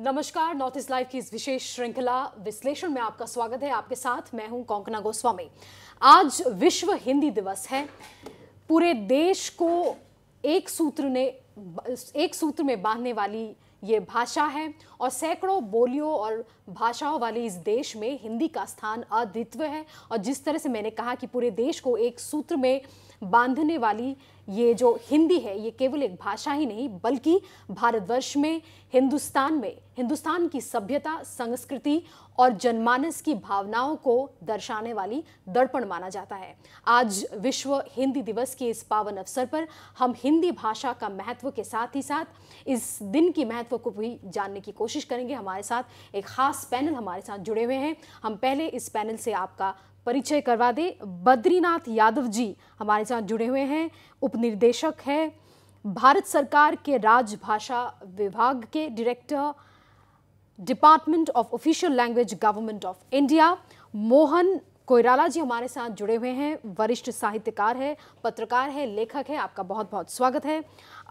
नमस्कार north east live की इस विशेष श्रृंखला विश्लेषण में आपका स्वागत है आपके साथ मैं हूं कोंकना गोस्वामी आज विश्व हिंदी दिवस है पूरे देश को एक सूत्र ने एक सूत्र में बांधने वाली ये भाषा है और सैकड़ों बोलियों और भाषाओं वाले इस देश में हिंदी का स्थान अद्वितीय है और जिस तरह से मैंने कहा कि पूरे देश को एक सूत्र में बांधने वाली ये जो हिंदी है ये केवल एक भाषा ही नहीं बल्कि भारतवर्ष में हिंदुस्तान में हिंदुस्तान की सभ्यता संस्कृति और जनमानस की भावनाओं को दर्शाने वाली दर्पण माना जाता है आज विश्व हिंदी दिवस के इस पावन अवसर पर हम हिंदी भाषा का महत्व के साथ ही साथ इस दिन की महत्व को भी जानने की कोशिश करेंगे हमारे साथ एक खास पैनल हमारे साथ जुड़े हुए हैं हम पहले इस पैनल से आपका परिचय करवा दे बद्रीनाथ यादव जी हमारे साथ जुड़े हुए हैं उपनिर्देशक हैं भारत सरकार के राजभाषा विभाग के director department of official language government of India Mohan Koirala ji हमारे साथ जुड़े हुए हैं वरिष्ठ साहित्यकार है पत्रकार है लेखक है आपका बहुत बहुत स्वागत है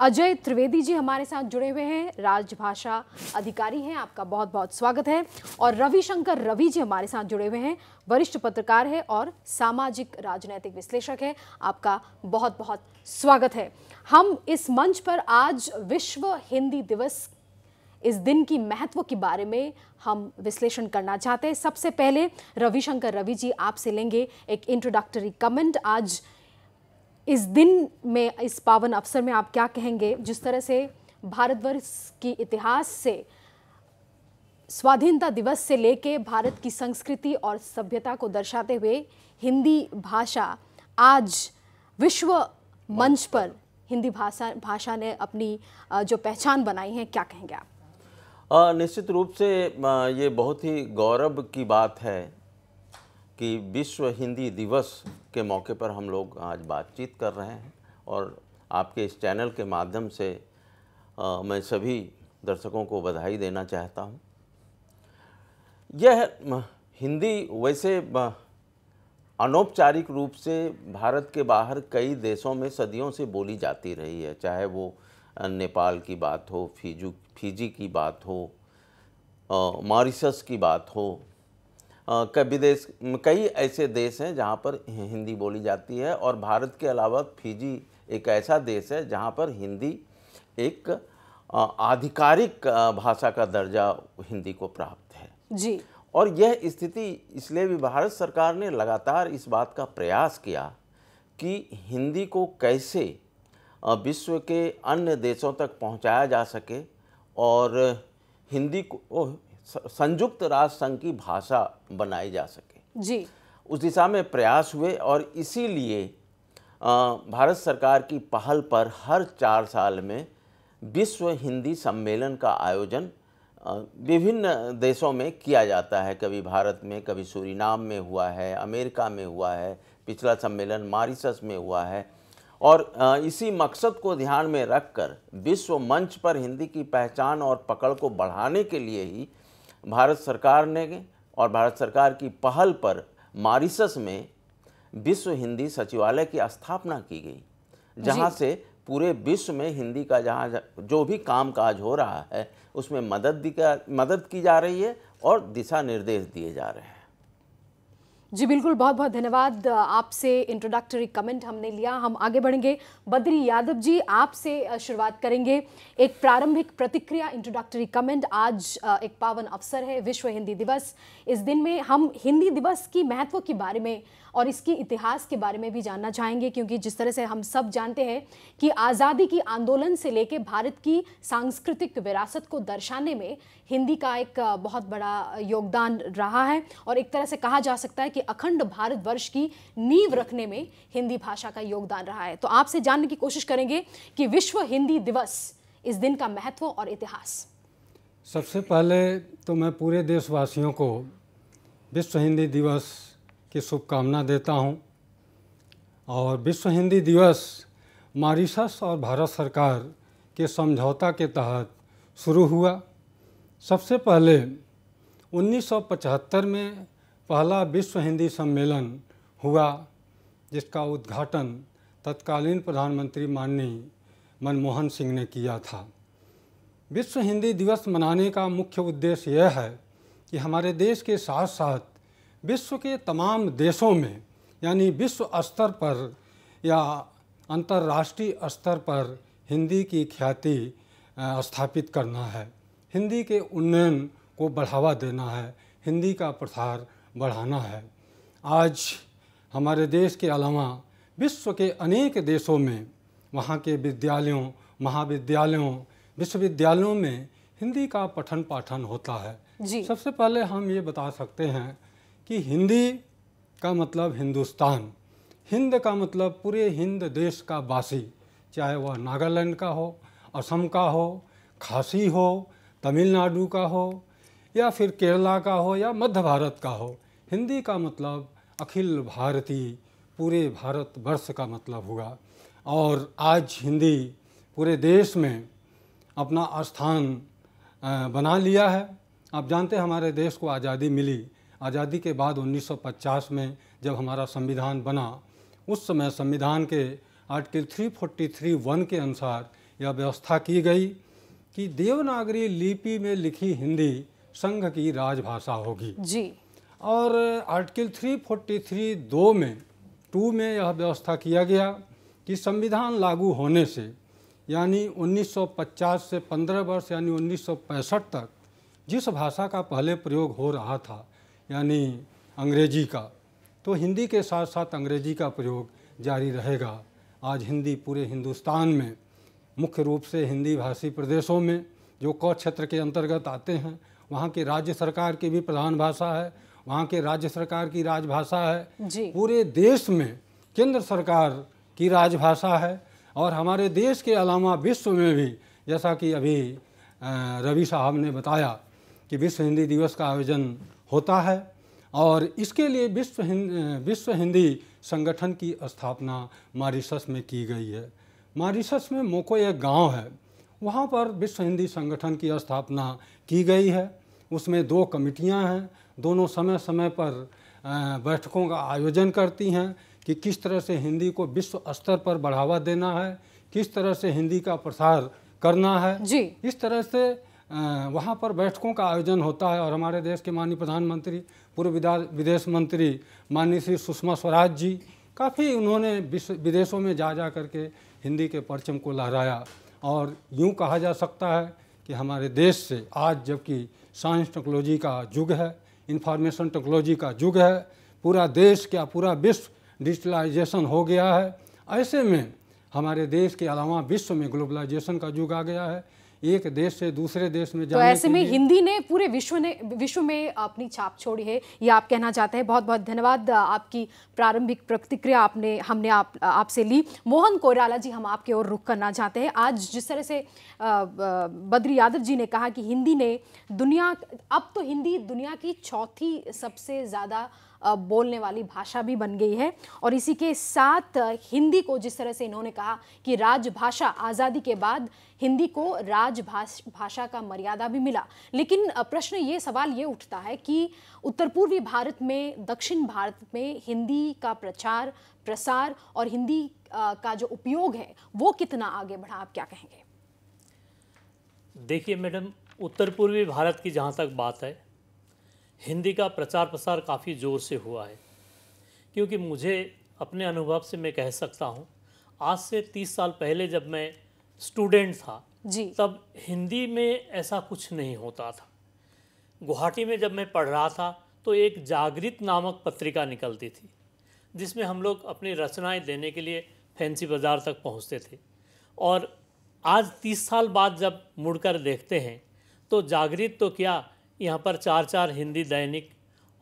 अजय त्रिवेदी जी हमारे साथ जुड़े हुए हैं राजभाषा अधिकारी हैं आपका बहुत बहुत स्वागत है और रविशंकर रवि जी हमारे साथ जुड़े हुए हैं वरिष्ठ पत्रकार है और सामाजिक राजनैतिक विश्लेषक है आपका बहुत बहुत स्वागत है हम इस मंच पर आज विश्व हिंदी दिवस इस दिन की महत्व के बारे में हम विश्लेषण करना चाहते हैं सबसे पहले रविशंकर रवि जी आपसे लेंगे एक इंट्रोडक्टरी कमेंट आज इस दिन में इस पावन अवसर में आप क्या कहेंगे जिस तरह से भारतवर्ष की इतिहास से स्वाधीनता दिवस से लेके भारत की संस्कृति और सभ्यता को दर्शाते हुए हिंदी भाषा आज विश्व मंच पर हिंदी भाषा भाषा ने अपनी जो पहचान बनाई है क्या कहेंगे आप निश्चित रूप से ये बहुत ही गौरव की बात है कि विश्व हिंदी दिवस के मौके पर हम लोग आज बातचीत कर रहे हैं और आपके इस चैनल के माध्यम से आ, मैं सभी दर्शकों को बधाई देना चाहता हूँ यह हिंदी वैसे अनौपचारिक रूप से भारत के बाहर कई देशों में सदियों से बोली जाती रही है चाहे वो नेपाल की बात हो फिजू फिजी की बात हो मॉरिशस की बात हो विदेश कई ऐसे देश हैं जहाँ पर हिंदी बोली जाती है और भारत के अलावा फिजी एक ऐसा देश है जहाँ पर हिंदी एक आधिकारिक भाषा का दर्जा हिंदी को प्राप्त है जी और यह स्थिति इसलिए भी भारत सरकार ने लगातार इस बात का प्रयास किया कि हिंदी को कैसे विश्व के अन्य देशों तक पहुंचाया जा सके और हिंदी को संयुक्त राष्ट्र संघ की भाषा बनाई जा सके जी उस दिशा में प्रयास हुए और इसीलिए भारत सरकार की पहल पर हर चार साल में विश्व हिंदी सम्मेलन का आयोजन विभिन्न देशों में किया जाता है कभी भारत में कभी सूरीनाम में हुआ है अमेरिका में हुआ है पिछला सम्मेलन मारिसस में हुआ है और इसी मकसद को ध्यान में रखकर विश्व मंच पर हिंदी की पहचान और पकड़ को बढ़ाने के लिए ही भारत सरकार ने और भारत सरकार की पहल पर मारिसस में विश्व हिंदी सचिवालय की स्थापना की गई जहाँ से पूरे विश्व में हिंदी का जहाँ जो भी काम काज हो रहा है उसमें मदद दी का मदद की जा रही है और दिशा निर्देश दिए जा रहे हैं जी बिल्कुल बहुत बहुत धन्यवाद आपसे इंट्रोडक्टरी कमेंट हमने लिया हम आगे बढ़ेंगे बद्री यादव जी आपसे शुरुआत करेंगे एक प्रारंभिक प्रतिक्रिया इंट्रोडक्टरी कमेंट आज एक पावन अवसर है विश्व हिंदी दिवस इस दिन में हम हिंदी दिवस की महत्व के बारे में और इसकी इतिहास के बारे में भी जानना चाहेंगे क्योंकि जिस तरह से हम सब जानते हैं कि आज़ादी की आंदोलन से लेकर भारत की सांस्कृतिक विरासत को दर्शाने में हिंदी का एक बहुत बड़ा योगदान रहा है और एक तरह से कहा जा सकता है कि अखंड भारतवर्ष की नींव रखने में हिंदी भाषा का योगदान रहा है तो आपसे जानने की कोशिश करेंगे कि विश्व हिंदी दिवस इस दिन का महत्व और इतिहास सबसे पहले तो मैं पूरे देशवासियों को विश्व हिंदी दिवस की शुभकामना देता हूँ और विश्व हिंदी दिवस मॉरिशस और भारत सरकार के समझौता के तहत शुरू हुआ सबसे पहले 1975 में पहला विश्व हिंदी सम्मेलन हुआ जिसका उद्घाटन तत्कालीन प्रधानमंत्री माननीय मनमोहन सिंह ने किया था विश्व हिंदी दिवस मनाने का मुख्य उद्देश्य यह है कि हमारे देश के साथ साथ विश्व के तमाम देशों में यानी विश्व स्तर पर या अंतर्राष्ट्रीय स्तर पर हिंदी की ख्याति स्थापित करना है हिंदी के उन्नयन को बढ़ावा देना है हिंदी का प्रसार बढ़ाना है आज हमारे देश के अलावा विश्व के अनेक देशों में वहाँ के विद्यालयों महाविद्यालयों विश्वविद्यालयों में हिंदी का पठन पाठन होता है जी। सबसे पहले हम ये बता सकते हैं कि हिंदी का मतलब हिंदुस्तान हिंद का मतलब पूरे हिंद देश का वासी चाहे वह नागालैंड का हो असम का हो खासी हो तमिलनाडु का हो या फिर केरला का हो या मध्य भारत का हो हिंदी का मतलब अखिल भारतीय पूरे भारतवर्ष का मतलब हुआ और आज हिंदी पूरे देश में अपना स्थान बना लिया है आप जानते हैं हमारे देश को आज़ादी मिली आज़ादी के बाद 1950 में जब हमारा संविधान बना उस समय संविधान के आर्टिकल 343 वन के अनुसार यह व्यवस्था की गई कि देवनागरी लिपि में लिखी हिंदी संघ की राजभाषा होगी जी और आर्टिकल 343 दो में टू में यह व्यवस्था किया गया कि संविधान लागू होने से यानी 1950 से 15 वर्ष यानी 1965 तक जिस भाषा का पहले प्रयोग हो रहा था यानी अंग्रेजी का तो हिंदी के साथ साथ अंग्रेजी का प्रयोग जारी रहेगा आज हिंदी पूरे हिंदुस्तान में मुख्य रूप से हिंदी भाषी प्रदेशों में जो कौ क्षेत्र के अंतर्गत आते हैं वहाँ की राज्य सरकार की भी प्रधान भाषा है वहाँ के राज्य सरकार की राजभाषा है पूरे देश में केंद्र सरकार की राजभाषा है और हमारे देश के अलावा विश्व में भी जैसा कि अभी रवि साहब ने बताया कि विश्व हिंदी दिवस का आयोजन होता है और इसके लिए विश्व हिंद विश्व हिंदी संगठन की स्थापना मॉरिशस में की गई है मॉरिशस में मोको एक गांव है वहाँ पर विश्व हिंदी संगठन की स्थापना की गई है उसमें दो कमिटियाँ हैं दोनों समय समय पर बैठकों का आयोजन करती हैं कि किस तरह से हिंदी को विश्व स्तर पर बढ़ावा देना है किस तरह से हिंदी का प्रसार करना है जी इस तरह से वहाँ पर बैठकों का आयोजन होता है और हमारे देश के माननीय प्रधानमंत्री पूर्व विदेश मंत्री माननीय श्री सुषमा स्वराज जी काफ़ी उन्होंने विदेशों में जा जा करके हिंदी के परचम को लहराया और यूँ कहा जा सकता है कि हमारे देश से आज जबकि साइंस टेक्नोलॉजी का युग है इंफॉर्मेशन टेक्नोलॉजी का युग है पूरा देश क्या पूरा विश्व डिजिटलाइजेशन हो गया है ऐसे में हमारे देश के अलावा विश्व में ग्लोबलाइजेशन का युग आ गया है एक देश से दूसरे देश में तो जाने तो ऐसे में हिंदी ने पूरे विश्व ने विश्व में अपनी छाप छोड़ी है ये आप कहना चाहते हैं बहुत बहुत धन्यवाद आपकी प्रारंभिक प्रतिक्रिया आपने हमने आप आपसे ली मोहन कोयराला जी हम आपके ओर रुख करना चाहते हैं आज जिस तरह से बद्री यादव जी ने कहा कि हिंदी ने दुनिया अब तो हिंदी दुनिया की चौथी सबसे ज़्यादा बोलने वाली भाषा भी बन गई है और इसी के साथ हिंदी को जिस तरह से इन्होंने कहा कि राजभाषा आज़ादी के बाद हिंदी को राजभाष भाषा का मर्यादा भी मिला लेकिन प्रश्न ये सवाल ये उठता है कि उत्तर पूर्वी भारत में दक्षिण भारत में हिंदी का प्रचार प्रसार और हिंदी का जो उपयोग है वो कितना आगे बढ़ा आप क्या कहेंगे देखिए मैडम उत्तर पूर्वी भारत की जहाँ तक बात है हिंदी का प्रचार प्रसार काफ़ी ज़ोर से हुआ है क्योंकि मुझे अपने अनुभव से मैं कह सकता हूँ आज से तीस साल पहले जब मैं स्टूडेंट था जी तब हिंदी में ऐसा कुछ नहीं होता था गुवाहाटी में जब मैं पढ़ रहा था तो एक जागृत नामक पत्रिका निकलती थी जिसमें हम लोग अपनी रचनाएं देने के लिए फैंसी बाज़ार तक पहुंचते थे और आज तीस साल बाद जब मुड़कर देखते हैं तो जागृत तो क्या यहाँ पर चार चार हिंदी दैनिक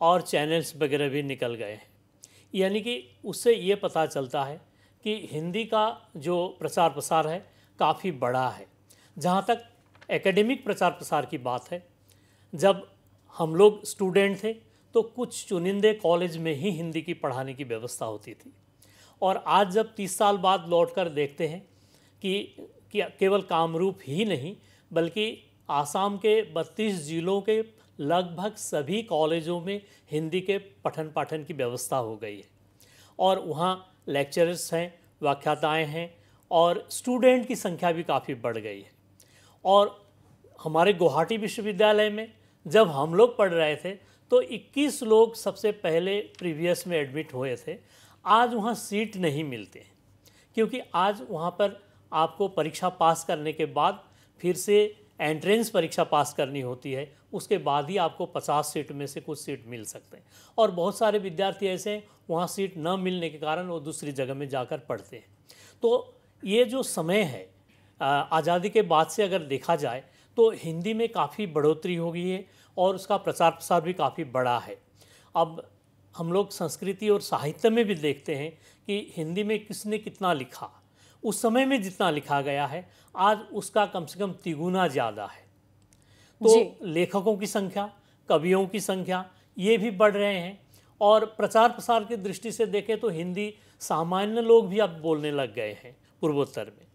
और चैनल्स वगैरह भी निकल गए हैं यानी कि उससे ये पता चलता है कि हिंदी का जो प्रचार प्रसार है काफ़ी बड़ा है जहाँ तक एकेडमिक प्रचार प्रसार की बात है जब हम लोग स्टूडेंट थे तो कुछ चुनिंदे कॉलेज में ही हिंदी की पढ़ाने की व्यवस्था होती थी और आज जब तीस साल बाद लौट कर देखते हैं कि केवल कामरूप ही नहीं बल्कि आसाम के 32 जिलों के लगभग सभी कॉलेजों में हिंदी के पठन पाठन की व्यवस्था हो गई है और वहाँ लेक्चरर्स हैं व्याख्याताएँ हैं और स्टूडेंट की संख्या भी काफ़ी बढ़ गई है और हमारे गुवाहाटी विश्वविद्यालय में जब हम लोग पढ़ रहे थे तो 21 लोग सबसे पहले प्रीवियस में एडमिट हुए थे आज वहाँ सीट नहीं मिलते क्योंकि आज वहाँ पर आपको परीक्षा पास करने के बाद फिर से एंट्रेंस परीक्षा पास करनी होती है उसके बाद ही आपको 50 सीट में से कुछ सीट मिल सकते हैं और बहुत सारे विद्यार्थी ऐसे हैं वहाँ सीट न मिलने के कारण वो दूसरी जगह में जाकर पढ़ते हैं तो ये जो समय है आज़ादी के बाद से अगर देखा जाए तो हिंदी में काफ़ी बढ़ोतरी हो गई है और उसका प्रचार प्रसार भी काफ़ी बड़ा है अब हम लोग संस्कृति और साहित्य में भी देखते हैं कि हिंदी में किसने कितना लिखा उस समय में जितना लिखा गया है आज उसका कम से कम तिगुना ज़्यादा है तो लेखकों की संख्या कवियों की संख्या ये भी बढ़ रहे हैं और प्रचार प्रसार की दृष्टि से देखें तो हिंदी सामान्य लोग भी अब बोलने लग गए हैं पूर्वोत्तर में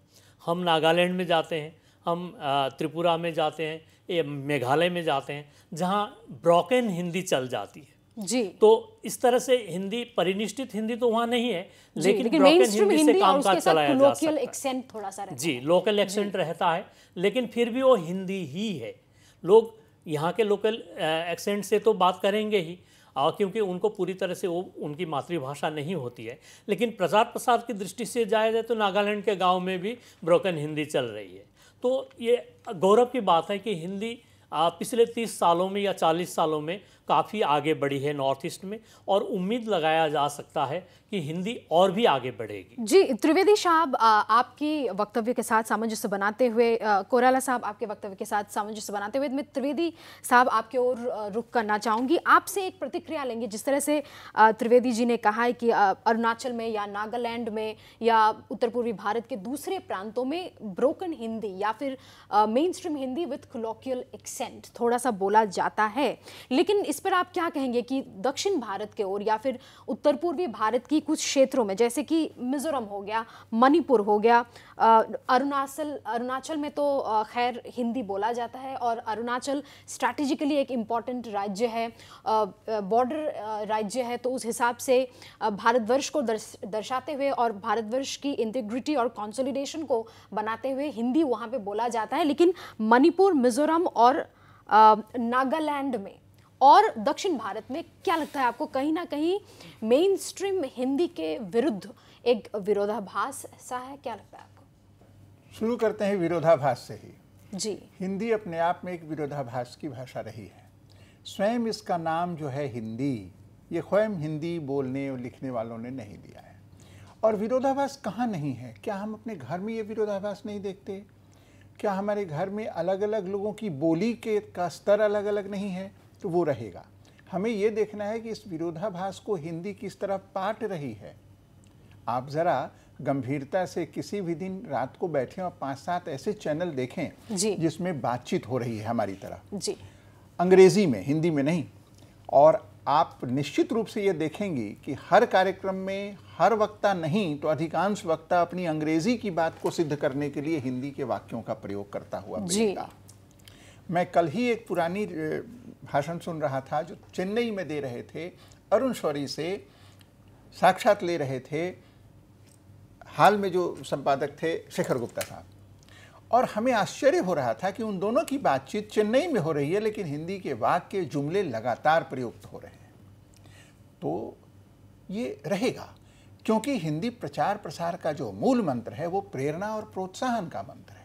हम नागालैंड में जाते हैं हम त्रिपुरा में जाते हैं ये मेघालय में जाते हैं जहाँ ब्रोकन हिंदी चल जाती है जी तो इस तरह से हिंदी परिनिष्ठित हिंदी तो वहाँ नहीं है लेकिन, हिंदी, से कामकाज चलाया जा सकता थोड़ा सा जी लोकल एक्सेंट रहता है लेकिन फिर भी वो हिंदी ही है लोग यहाँ के लोकल एक्सेंट से तो बात करेंगे ही और क्योंकि उनको पूरी तरह से वो उनकी मातृभाषा नहीं होती है लेकिन प्रचार प्रसार की दृष्टि से जाया जाए तो नागालैंड के गांव में भी ब्रोकन हिंदी चल रही है तो ये गौरव की बात है कि हिंदी पिछले तीस सालों में या चालीस सालों में काफ़ी आगे बढ़ी है नॉर्थ ईस्ट में और उम्मीद लगाया जा सकता है कि हिंदी और भी आगे बढ़ेगी जी त्रिवेदी साहब आपकी वक्तव्य के साथ सामंजस्य बनाते हुए कोराला साहब आपके वक्तव्य के साथ सामंजस्य बनाते हुए मैं त्रिवेदी साहब आपके ओर रुख करना चाहूँगी आपसे एक प्रतिक्रिया लेंगे जिस तरह से त्रिवेदी जी ने कहा है कि अरुणाचल में या नागालैंड में या उत्तर पूर्वी भारत के दूसरे प्रांतों में ब्रोकन हिंदी या फिर mainstream Hindi with colloquial accent थोड़ा सा बोला जाता है लेकिन इस इस पर आप क्या कहेंगे कि दक्षिण भारत के ओर या फिर उत्तर पूर्वी भारत की कुछ क्षेत्रों में जैसे कि मिजोरम हो गया मणिपुर हो गया अरुणाचल अरुणाचल में तो खैर हिंदी बोला जाता है और अरुणाचल स्ट्रैटेजिकली एक इम्पॉर्टेंट राज्य है बॉर्डर राज्य है तो उस हिसाब से भारतवर्ष को दर्शाते हुए और भारतवर्ष की इंटीग्रिटी और कॉन्सोलिडेशन को बनाते हुए हिंदी वहाँ पर बोला जाता है लेकिन मणिपुर मिजोरम और नागालैंड में और दक्षिण भारत में क्या लगता है आपको कहीं ना कहीं मेन स्ट्रीम हिंदी के विरुद्ध एक विरोधाभास ऐसा है क्या लगता है आपको शुरू करते हैं विरोधाभास से ही जी हिंदी अपने आप में एक विरोधाभास की भाषा रही है स्वयं इसका नाम जो है हिंदी ये स्वयं हिंदी बोलने और लिखने वालों ने नहीं दिया है और विरोधाभास कहाँ नहीं है क्या हम अपने घर में ये विरोधाभास नहीं देखते क्या हमारे घर में अलग अलग लोगों की बोली के का स्तर अलग अलग नहीं है तो वो रहेगा हमें ये देखना है कि इस विरोधाभास को हिंदी किस तरह पाट रही है आप ज़रा गंभीरता से किसी भी दिन रात को बैठे और पांच सात ऐसे चैनल देखें जिसमें बातचीत हो रही है हमारी तरह जी अंग्रेजी में हिंदी में नहीं और आप निश्चित रूप से ये देखेंगी कि हर कार्यक्रम में हर वक्ता नहीं तो अधिकांश वक्ता अपनी अंग्रेजी की बात को सिद्ध करने के लिए हिंदी के वाक्यों का प्रयोग करता हुआ मैं कल ही एक पुरानी भाषण सुन रहा था जो चेन्नई में दे रहे थे अरुण शौरी से साक्षात ले रहे थे हाल में जो संपादक थे शेखर गुप्ता साहब और हमें आश्चर्य हो रहा था कि उन दोनों की बातचीत चेन्नई में हो रही है लेकिन हिंदी के वाक के जुमले लगातार प्रयुक्त हो रहे हैं तो ये रहेगा क्योंकि हिंदी प्रचार प्रसार का जो मूल मंत्र है वो प्रेरणा और प्रोत्साहन का मंत्र है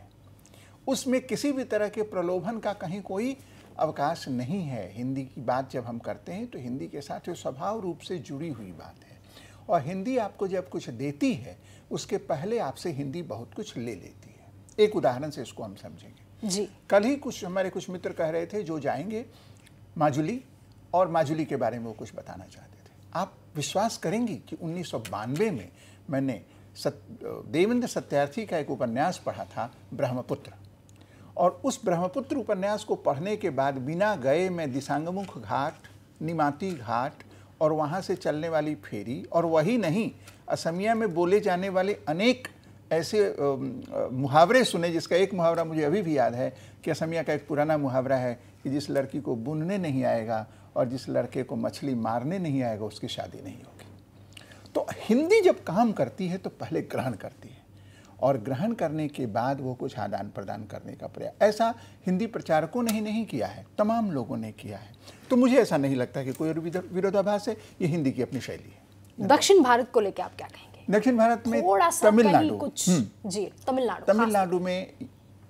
उसमें किसी भी तरह के प्रलोभन का कहीं कोई अवकाश नहीं है हिंदी की बात जब हम करते हैं तो हिंदी के साथ वो स्वभाव रूप से जुड़ी हुई बात है और हिंदी आपको जब कुछ देती है उसके पहले आपसे हिंदी बहुत कुछ ले लेती है एक उदाहरण से इसको हम समझेंगे जी कल ही कुछ हमारे कुछ मित्र कह रहे थे जो जाएंगे माजुली और माजुली के बारे में वो कुछ बताना चाहते थे आप विश्वास करेंगी कि उन्नीस में मैंने सत, देवेंद्र सत्यार्थी का एक उपन्यास पढ़ा था ब्रह्मपुत्र और उस ब्रह्मपुत्र उपन्यास को पढ़ने के बाद बिना गए मैं दिशांगमुख घाट निमाती घाट और वहाँ से चलने वाली फेरी और वही नहीं असमिया में बोले जाने वाले अनेक ऐसे मुहावरे सुने जिसका एक मुहावरा मुझे अभी भी याद है कि असमिया का एक पुराना मुहावरा है कि जिस लड़की को बुनने नहीं आएगा और जिस लड़के को मछली मारने नहीं आएगा उसकी शादी नहीं होगी तो हिंदी जब काम करती है तो पहले ग्रहण करती है और ग्रहण करने के बाद वो कुछ आदान प्रदान करने का प्रयास ऐसा हिंदी प्रचारकों ने ही नहीं किया है तमाम लोगों ने किया है तो मुझे ऐसा नहीं लगता कि कोई विरोधाभास है ये हिंदी की अपनी शैली है हम्म। दक्षिण भारत को लेकर आप क्या कहेंगे दक्षिण भारत में तमिलनाडु कुछ हम्म। जी तमिलनाडु तमिलनाडु में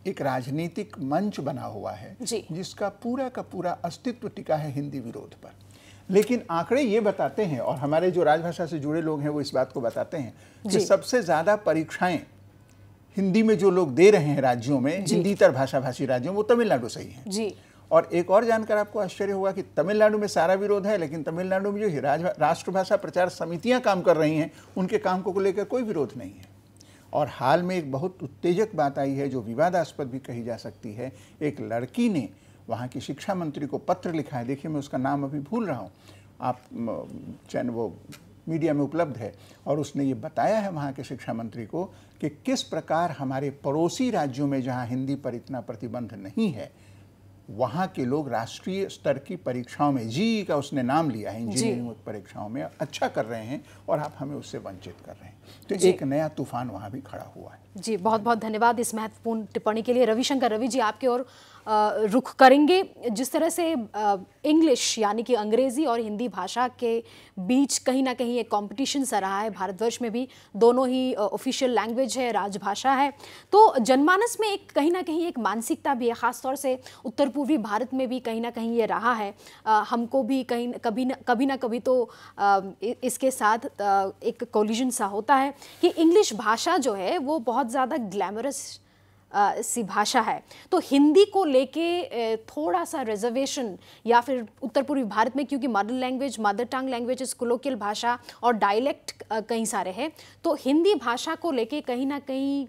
एक राजनीतिक मंच बना हुआ है जिसका पूरा का पूरा अस्तित्व टिका है हिंदी विरोध पर लेकिन आंकड़े ये बताते हैं और हमारे जो राजभाषा से जुड़े लोग हैं वो इस बात को बताते हैं कि सबसे ज़्यादा परीक्षाएं हिंदी में जो लोग दे रहे हैं राज्यों में हिंदी तर भाषा भाषी राज्यों में वो तमिलनाडु से ही है जी और एक और जानकर आपको आश्चर्य होगा कि तमिलनाडु में सारा विरोध है लेकिन तमिलनाडु में जो राष्ट्रभाषा प्रचार समितियां काम कर रही हैं उनके काम को लेकर कोई विरोध नहीं है और हाल में एक बहुत उत्तेजक बात आई है जो विवादास्पद भी कही जा सकती है एक लड़की ने वहाँ की शिक्षा मंत्री को पत्र लिखा है देखिए मैं उसका नाम अभी भूल रहा हूँ आप चैन वो मीडिया में उपलब्ध है और उसने ये बताया है वहाँ के शिक्षा मंत्री को कि किस प्रकार हमारे पड़ोसी राज्यों में जहां हिंदी पर इतना प्रतिबंध नहीं है वहां के लोग राष्ट्रीय स्तर की परीक्षाओं में जी का उसने नाम लिया है इंजीनियरिंग परीक्षाओं में अच्छा कर रहे हैं और आप हमें उससे वंचित कर रहे हैं तो एक नया तूफान वहां भी खड़ा हुआ है जी बहुत बहुत धन्यवाद इस महत्वपूर्ण टिप्पणी के लिए रविशंकर रवि जी आपके और रुख करेंगे जिस तरह से इंग्लिश यानी कि अंग्रेज़ी और हिंदी भाषा के बीच कहीं ना कहीं एक कंपटीशन सा रहा है भारतवर्ष में भी दोनों ही ऑफिशियल लैंग्वेज है राजभाषा है तो जनमानस में एक कहीं ना कहीं एक मानसिकता भी है ख़ासतौर से उत्तर पूर्वी भारत में भी कहीं ना कहीं ये रहा है हमको भी कहीं कभी ना कभी ना कभी तो इसके साथ एक कोलिजन सा होता है कि इंग्लिश भाषा जो है वो बहुत बहुत ज़्यादा ग्लैमरस सी भाषा है तो हिंदी को लेके थोड़ा सा रिजर्वेशन या फिर उत्तर पूर्वी भारत में क्योंकि mother language mother tongue language colloquial भाषा और डायलेक्ट कहीं सारे हैं तो हिंदी भाषा को लेके कहीं ना कहीं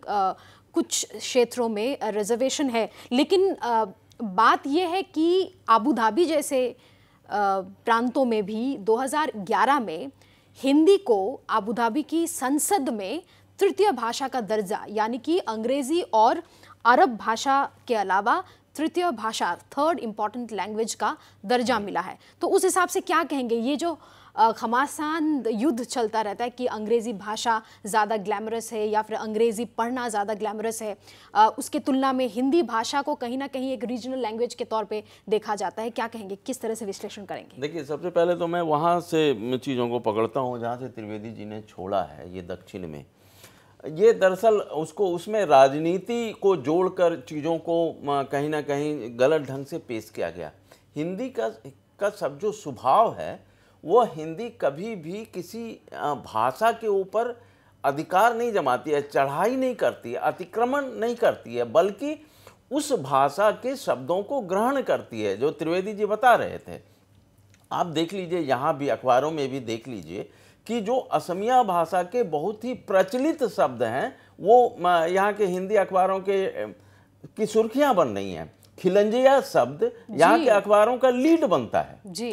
कुछ क्षेत्रों में रिजर्वेशन है लेकिन बात यह है कि आबू धाबी जैसे प्रांतों में भी 2011 में हिंदी को आबू धाबी की संसद में तृतीय भाषा का दर्जा यानी कि अंग्रेज़ी और अरब भाषा के अलावा तृतीय भाषा थर्ड इम्पॉर्टेंट लैंग्वेज का दर्जा मिला है तो उस हिसाब से क्या कहेंगे ये जो खमासान युद्ध चलता रहता है कि अंग्रेज़ी भाषा ज़्यादा ग्लैमरस है या फिर अंग्रेज़ी पढ़ना ज़्यादा ग्लैमरस है आ, उसके तुलना में हिंदी भाषा को कहीं ना कहीं एक रीजनल लैंग्वेज के तौर पे देखा जाता है क्या कहेंगे किस तरह से विश्लेषण करेंगे देखिए सबसे पहले तो मैं वहाँ से चीज़ों को पकड़ता हूँ जहाँ से त्रिवेदी जी ने छोड़ा है ये दक्षिण में ये दरअसल उसको उसमें राजनीति को जोड़कर चीज़ों को कहीं ना कहीं गलत ढंग से पेश किया गया हिंदी का का सब जो स्वभाव है वो हिंदी कभी भी किसी भाषा के ऊपर अधिकार नहीं जमाती है चढ़ाई नहीं करती है अतिक्रमण नहीं करती है बल्कि उस भाषा के शब्दों को ग्रहण करती है जो त्रिवेदी जी बता रहे थे आप देख लीजिए यहाँ भी अखबारों में भी देख लीजिए कि जो असमिया भाषा के बहुत ही प्रचलित शब्द हैं वो यहाँ के हिंदी अखबारों के की सुर्खियां बन रही हैं खिलंजिया शब्द यहाँ के अखबारों का लीड बनता है जी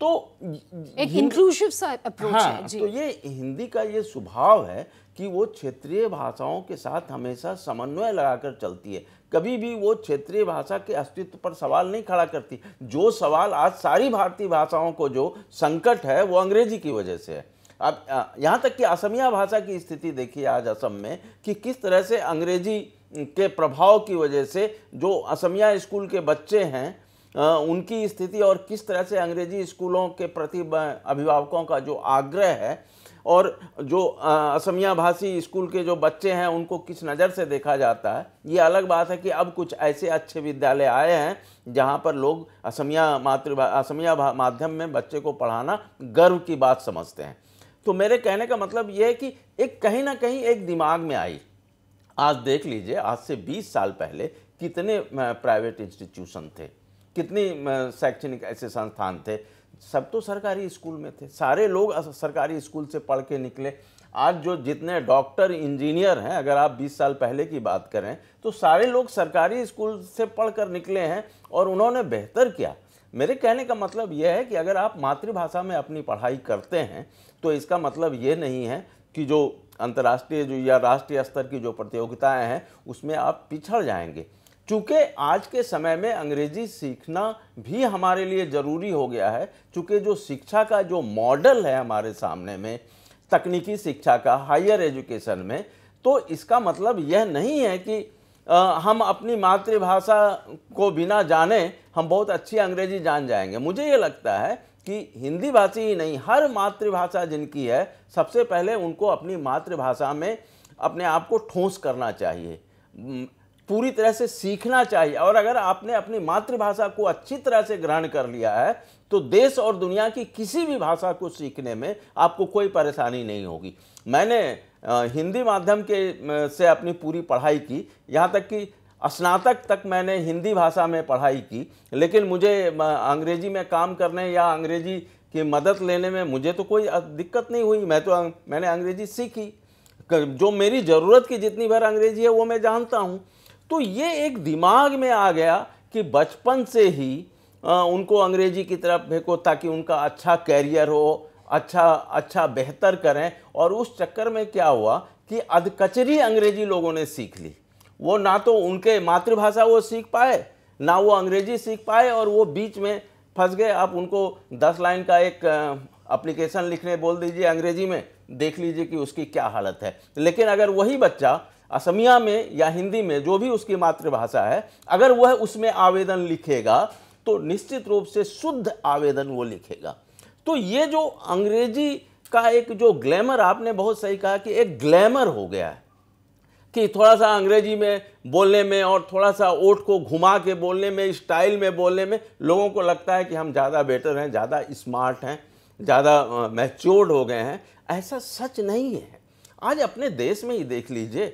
तो एक इंक्लूसिव सा अप्रोच हाँ, है जी। तो ये हिंदी का ये स्वभाव है कि वो क्षेत्रीय भाषाओं के साथ हमेशा समन्वय लगाकर चलती है कभी भी वो क्षेत्रीय भाषा के अस्तित्व पर सवाल नहीं खड़ा करती जो सवाल आज सारी भारतीय भाषाओं को जो संकट है वो अंग्रेजी की वजह से है अब यहाँ तक कि असमिया भाषा की स्थिति देखिए आज असम में कि किस तरह से अंग्रेजी के प्रभाव की वजह से जो असमिया स्कूल के बच्चे हैं उनकी स्थिति और किस तरह से अंग्रेजी स्कूलों के प्रति अभिभावकों का जो आग्रह है और जो असमिया भाषी स्कूल के जो बच्चे हैं उनको किस नज़र से देखा जाता है ये अलग बात है कि अब कुछ ऐसे अच्छे विद्यालय आए हैं जहाँ पर लोग असमिया मातृभा असमिया माध्यम में बच्चे को पढ़ाना गर्व की बात समझते हैं तो मेरे कहने का मतलब यह है कि एक कहीं ना कहीं एक दिमाग में आई आज देख लीजिए आज से 20 साल पहले कितने प्राइवेट इंस्टीट्यूशन थे कितनी शैक्षणिक ऐसे संस्थान थे सब तो सरकारी स्कूल में थे सारे लोग सरकारी स्कूल से पढ़ के निकले आज जो जितने डॉक्टर इंजीनियर हैं अगर आप 20 साल पहले की बात करें तो सारे लोग सरकारी स्कूल से पढ़कर निकले हैं और उन्होंने बेहतर किया मेरे कहने का मतलब यह है कि अगर आप मातृभाषा में अपनी पढ़ाई करते हैं तो इसका मतलब ये नहीं है कि जो अंतर्राष्ट्रीय जो या राष्ट्रीय स्तर की जो प्रतियोगिताएं हैं उसमें आप पिछड़ जाएंगे चूँकि आज के समय में अंग्रेजी सीखना भी हमारे लिए ज़रूरी हो गया है चूँकि जो शिक्षा का जो मॉडल है हमारे सामने में तकनीकी शिक्षा का हायर एजुकेशन में तो इसका मतलब यह नहीं है कि हम अपनी मातृभाषा को बिना जाने हम बहुत अच्छी अंग्रेजी जान जाएंगे मुझे ये लगता है कि हिंदी भाषी ही नहीं हर मातृभाषा जिनकी है सबसे पहले उनको अपनी मातृभाषा में अपने आप को ठोस करना चाहिए पूरी तरह से सीखना चाहिए और अगर आपने अपनी मातृभाषा को अच्छी तरह से ग्रहण कर लिया है तो देश और दुनिया की किसी भी भाषा को सीखने में आपको कोई परेशानी नहीं होगी मैंने हिंदी माध्यम के से अपनी पूरी पढ़ाई की यहाँ तक कि स्नातक तक मैंने हिंदी भाषा में पढ़ाई की लेकिन मुझे अंग्रेजी में काम करने या अंग्रेजी की मदद लेने में मुझे तो कोई दिक्कत नहीं हुई मैं तो अं, मैंने अंग्रेजी सीखी जो मेरी ज़रूरत की जितनी भर अंग्रेजी है वो मैं जानता हूँ तो ये एक दिमाग में आ गया कि बचपन से ही उनको अंग्रेजी की तरफ फेंको ताकि उनका अच्छा कैरियर हो अच्छा अच्छा बेहतर करें और उस चक्कर में क्या हुआ कि अधकचरी अंग्रेजी लोगों ने सीख ली वो ना तो उनके मातृभाषा वो सीख पाए ना वो अंग्रेजी सीख पाए और वो बीच में फंस गए आप उनको दस लाइन का एक अप्लीकेशन लिखने बोल दीजिए अंग्रेजी में देख लीजिए कि उसकी क्या हालत है लेकिन अगर वही बच्चा असमिया में या हिंदी में जो भी उसकी मातृभाषा है अगर वह उसमें आवेदन लिखेगा तो निश्चित रूप से शुद्ध आवेदन वो लिखेगा तो ये जो अंग्रेजी का एक जो ग्लैमर आपने बहुत सही कहा कि एक ग्लैमर हो गया है कि थोड़ा सा अंग्रेजी में बोलने में और थोड़ा सा ओठ को घुमा के बोलने में स्टाइल में बोलने में लोगों को लगता है कि हम ज़्यादा बेटर हैं ज़्यादा स्मार्ट हैं ज़्यादा मैच्योर्ड हो गए हैं ऐसा सच नहीं है आज अपने देश में ही देख लीजिए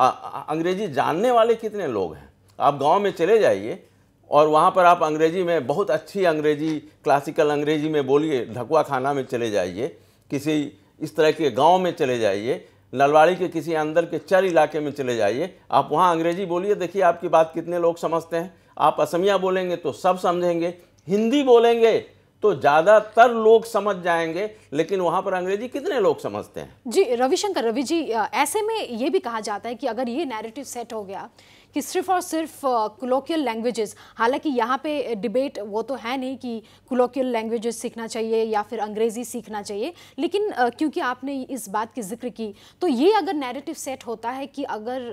अंग्रेजी जानने वाले कितने लोग हैं आप गांव में चले जाइए और वहाँ पर आप अंग्रेज़ी में बहुत अच्छी अंग्रेज़ी क्लासिकल अंग्रेज़ी में बोलिए ढकुआ खाना में चले जाइए किसी इस तरह के गांव में चले जाइए नलवाड़ी के किसी अंदर के चर इलाके में चले जाइए आप वहाँ अंग्रेज़ी बोलिए देखिए आपकी बात कितने लोग समझते हैं आप असमिया बोलेंगे तो सब समझेंगे हिंदी बोलेंगे तो ज़्यादातर लोग समझ जाएंगे लेकिन वहाँ पर अंग्रेजी कितने लोग समझते हैं जी रविशंकर रवि जी ऐसे में ये भी कहा जाता है कि अगर ये नैरेटिव सेट हो गया कि सिर्फ और सिर्फ कोलोकियल लैंग्वेजेस हालांकि यहाँ पे डिबेट वो तो है नहीं कि कोलोकियल लैंग्वेजेस सीखना चाहिए या फिर अंग्रेज़ी सीखना चाहिए लेकिन क्योंकि आपने इस बात की जिक्र की तो ये अगर नैरेटिव सेट होता है कि अगर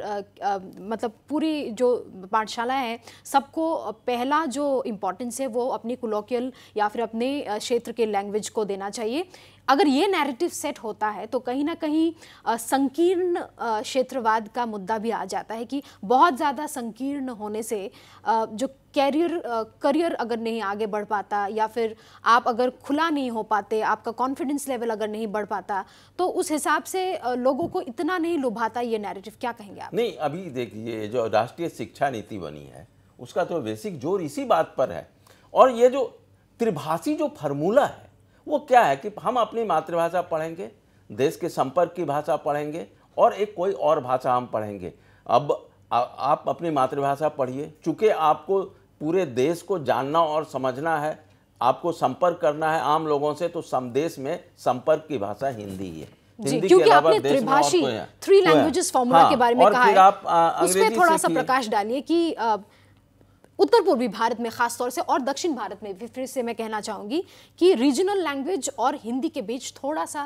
मतलब पूरी जो पाठशाला है सबको पहला जो इम्पोर्टेंस है वो अपनी कोलोकियल या फिर अपने क्षेत्र के लैंग्वेज को देना चाहिए अगर ये नैरेटिव सेट होता है तो कहीं ना कहीं संकीर्ण क्षेत्रवाद का मुद्दा भी आ जाता है कि बहुत ज़्यादा संकीर्ण होने से जो कैरियर करियर अगर नहीं आगे बढ़ पाता या फिर आप अगर खुला नहीं हो पाते आपका कॉन्फिडेंस लेवल अगर नहीं बढ़ पाता तो उस हिसाब से लोगों को इतना नहीं लुभाता ये नैरेटिव क्या कहेंगे आप नहीं अभी देखिए जो राष्ट्रीय शिक्षा नीति बनी है उसका तो बेसिक जोर इसी बात पर है और ये जो त्रिभाषी जो फार्मूला है वो क्या है कि हम अपनी मातृभाषा पढ़ेंगे देश के संपर्क की भाषा पढ़ेंगे और एक कोई और भाषा हम पढ़ेंगे अब आ, आप अपनी मातृभाषा पढ़िए चूँकि आपको पूरे देश को जानना और समझना है आपको संपर्क करना है आम लोगों से तो संदेश में संपर्क की भाषा हिंदी है हिंदी क्योंकि आपने त्रिभाषी थ्री लैंग्वेजेस फॉर्मूला के बारे में कहा है आप आ, उस पे थोड़ा सा प्रकाश डालिए कि आ, उत्तर पूर्वी भारत में खास तौर से और दक्षिण भारत में भी फिर से मैं कहना चाहूंगी कि रीजनल लैंग्वेज और हिंदी के बीच थोड़ा सा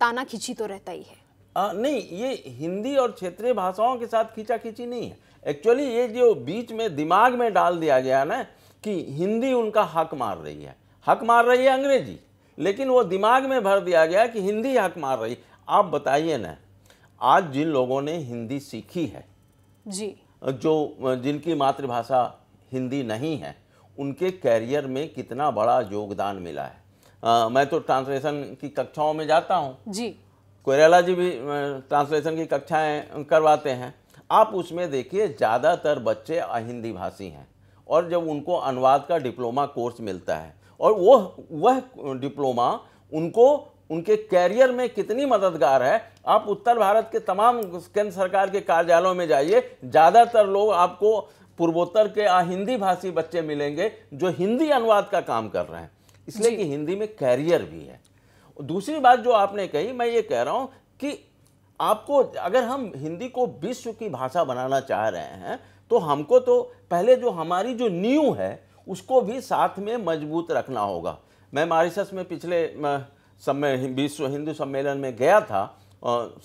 ताना खिंची तो रहता ही है आ, नहीं ये हिंदी और क्षेत्रीय भाषाओं के साथ खींचा खींची नहीं है एक्चुअली ये जो बीच में दिमाग में डाल दिया गया ना कि हिंदी उनका हक मार रही है हक मार रही है अंग्रेजी लेकिन वो दिमाग में भर दिया गया कि हिंदी हक मार रही आप बताइए ना आज जिन लोगों ने हिंदी सीखी है जी जो जिनकी मातृभाषा हिंदी नहीं है उनके कैरियर में कितना बड़ा योगदान मिला है आ, मैं तो ट्रांसलेशन की कक्षाओं में जाता हूँ जी कोरेला जी भी ट्रांसलेशन की कक्षाएं करवाते हैं आप उसमें देखिए ज़्यादातर बच्चे हिंदी भाषी हैं और जब उनको अनुवाद का डिप्लोमा कोर्स मिलता है और वो वह डिप्लोमा उनको उनके कैरियर में कितनी मददगार है आप उत्तर भारत के तमाम केंद्र सरकार के कार्यालयों में जाइए ज़्यादातर लोग आपको पूर्वोत्तर के हिंदी भाषी बच्चे मिलेंगे जो हिंदी अनुवाद का काम कर रहे हैं इसलिए कि हिंदी में कैरियर भी है दूसरी बात जो आपने कही मैं ये कह रहा हूँ कि आपको अगर हम हिंदी को विश्व की भाषा बनाना चाह रहे हैं तो हमको तो पहले जो हमारी जो न्यू है उसको भी साथ में मजबूत रखना होगा मैं मॉरिशस में पिछले समय विश्व हिंदू सम्मेलन में गया था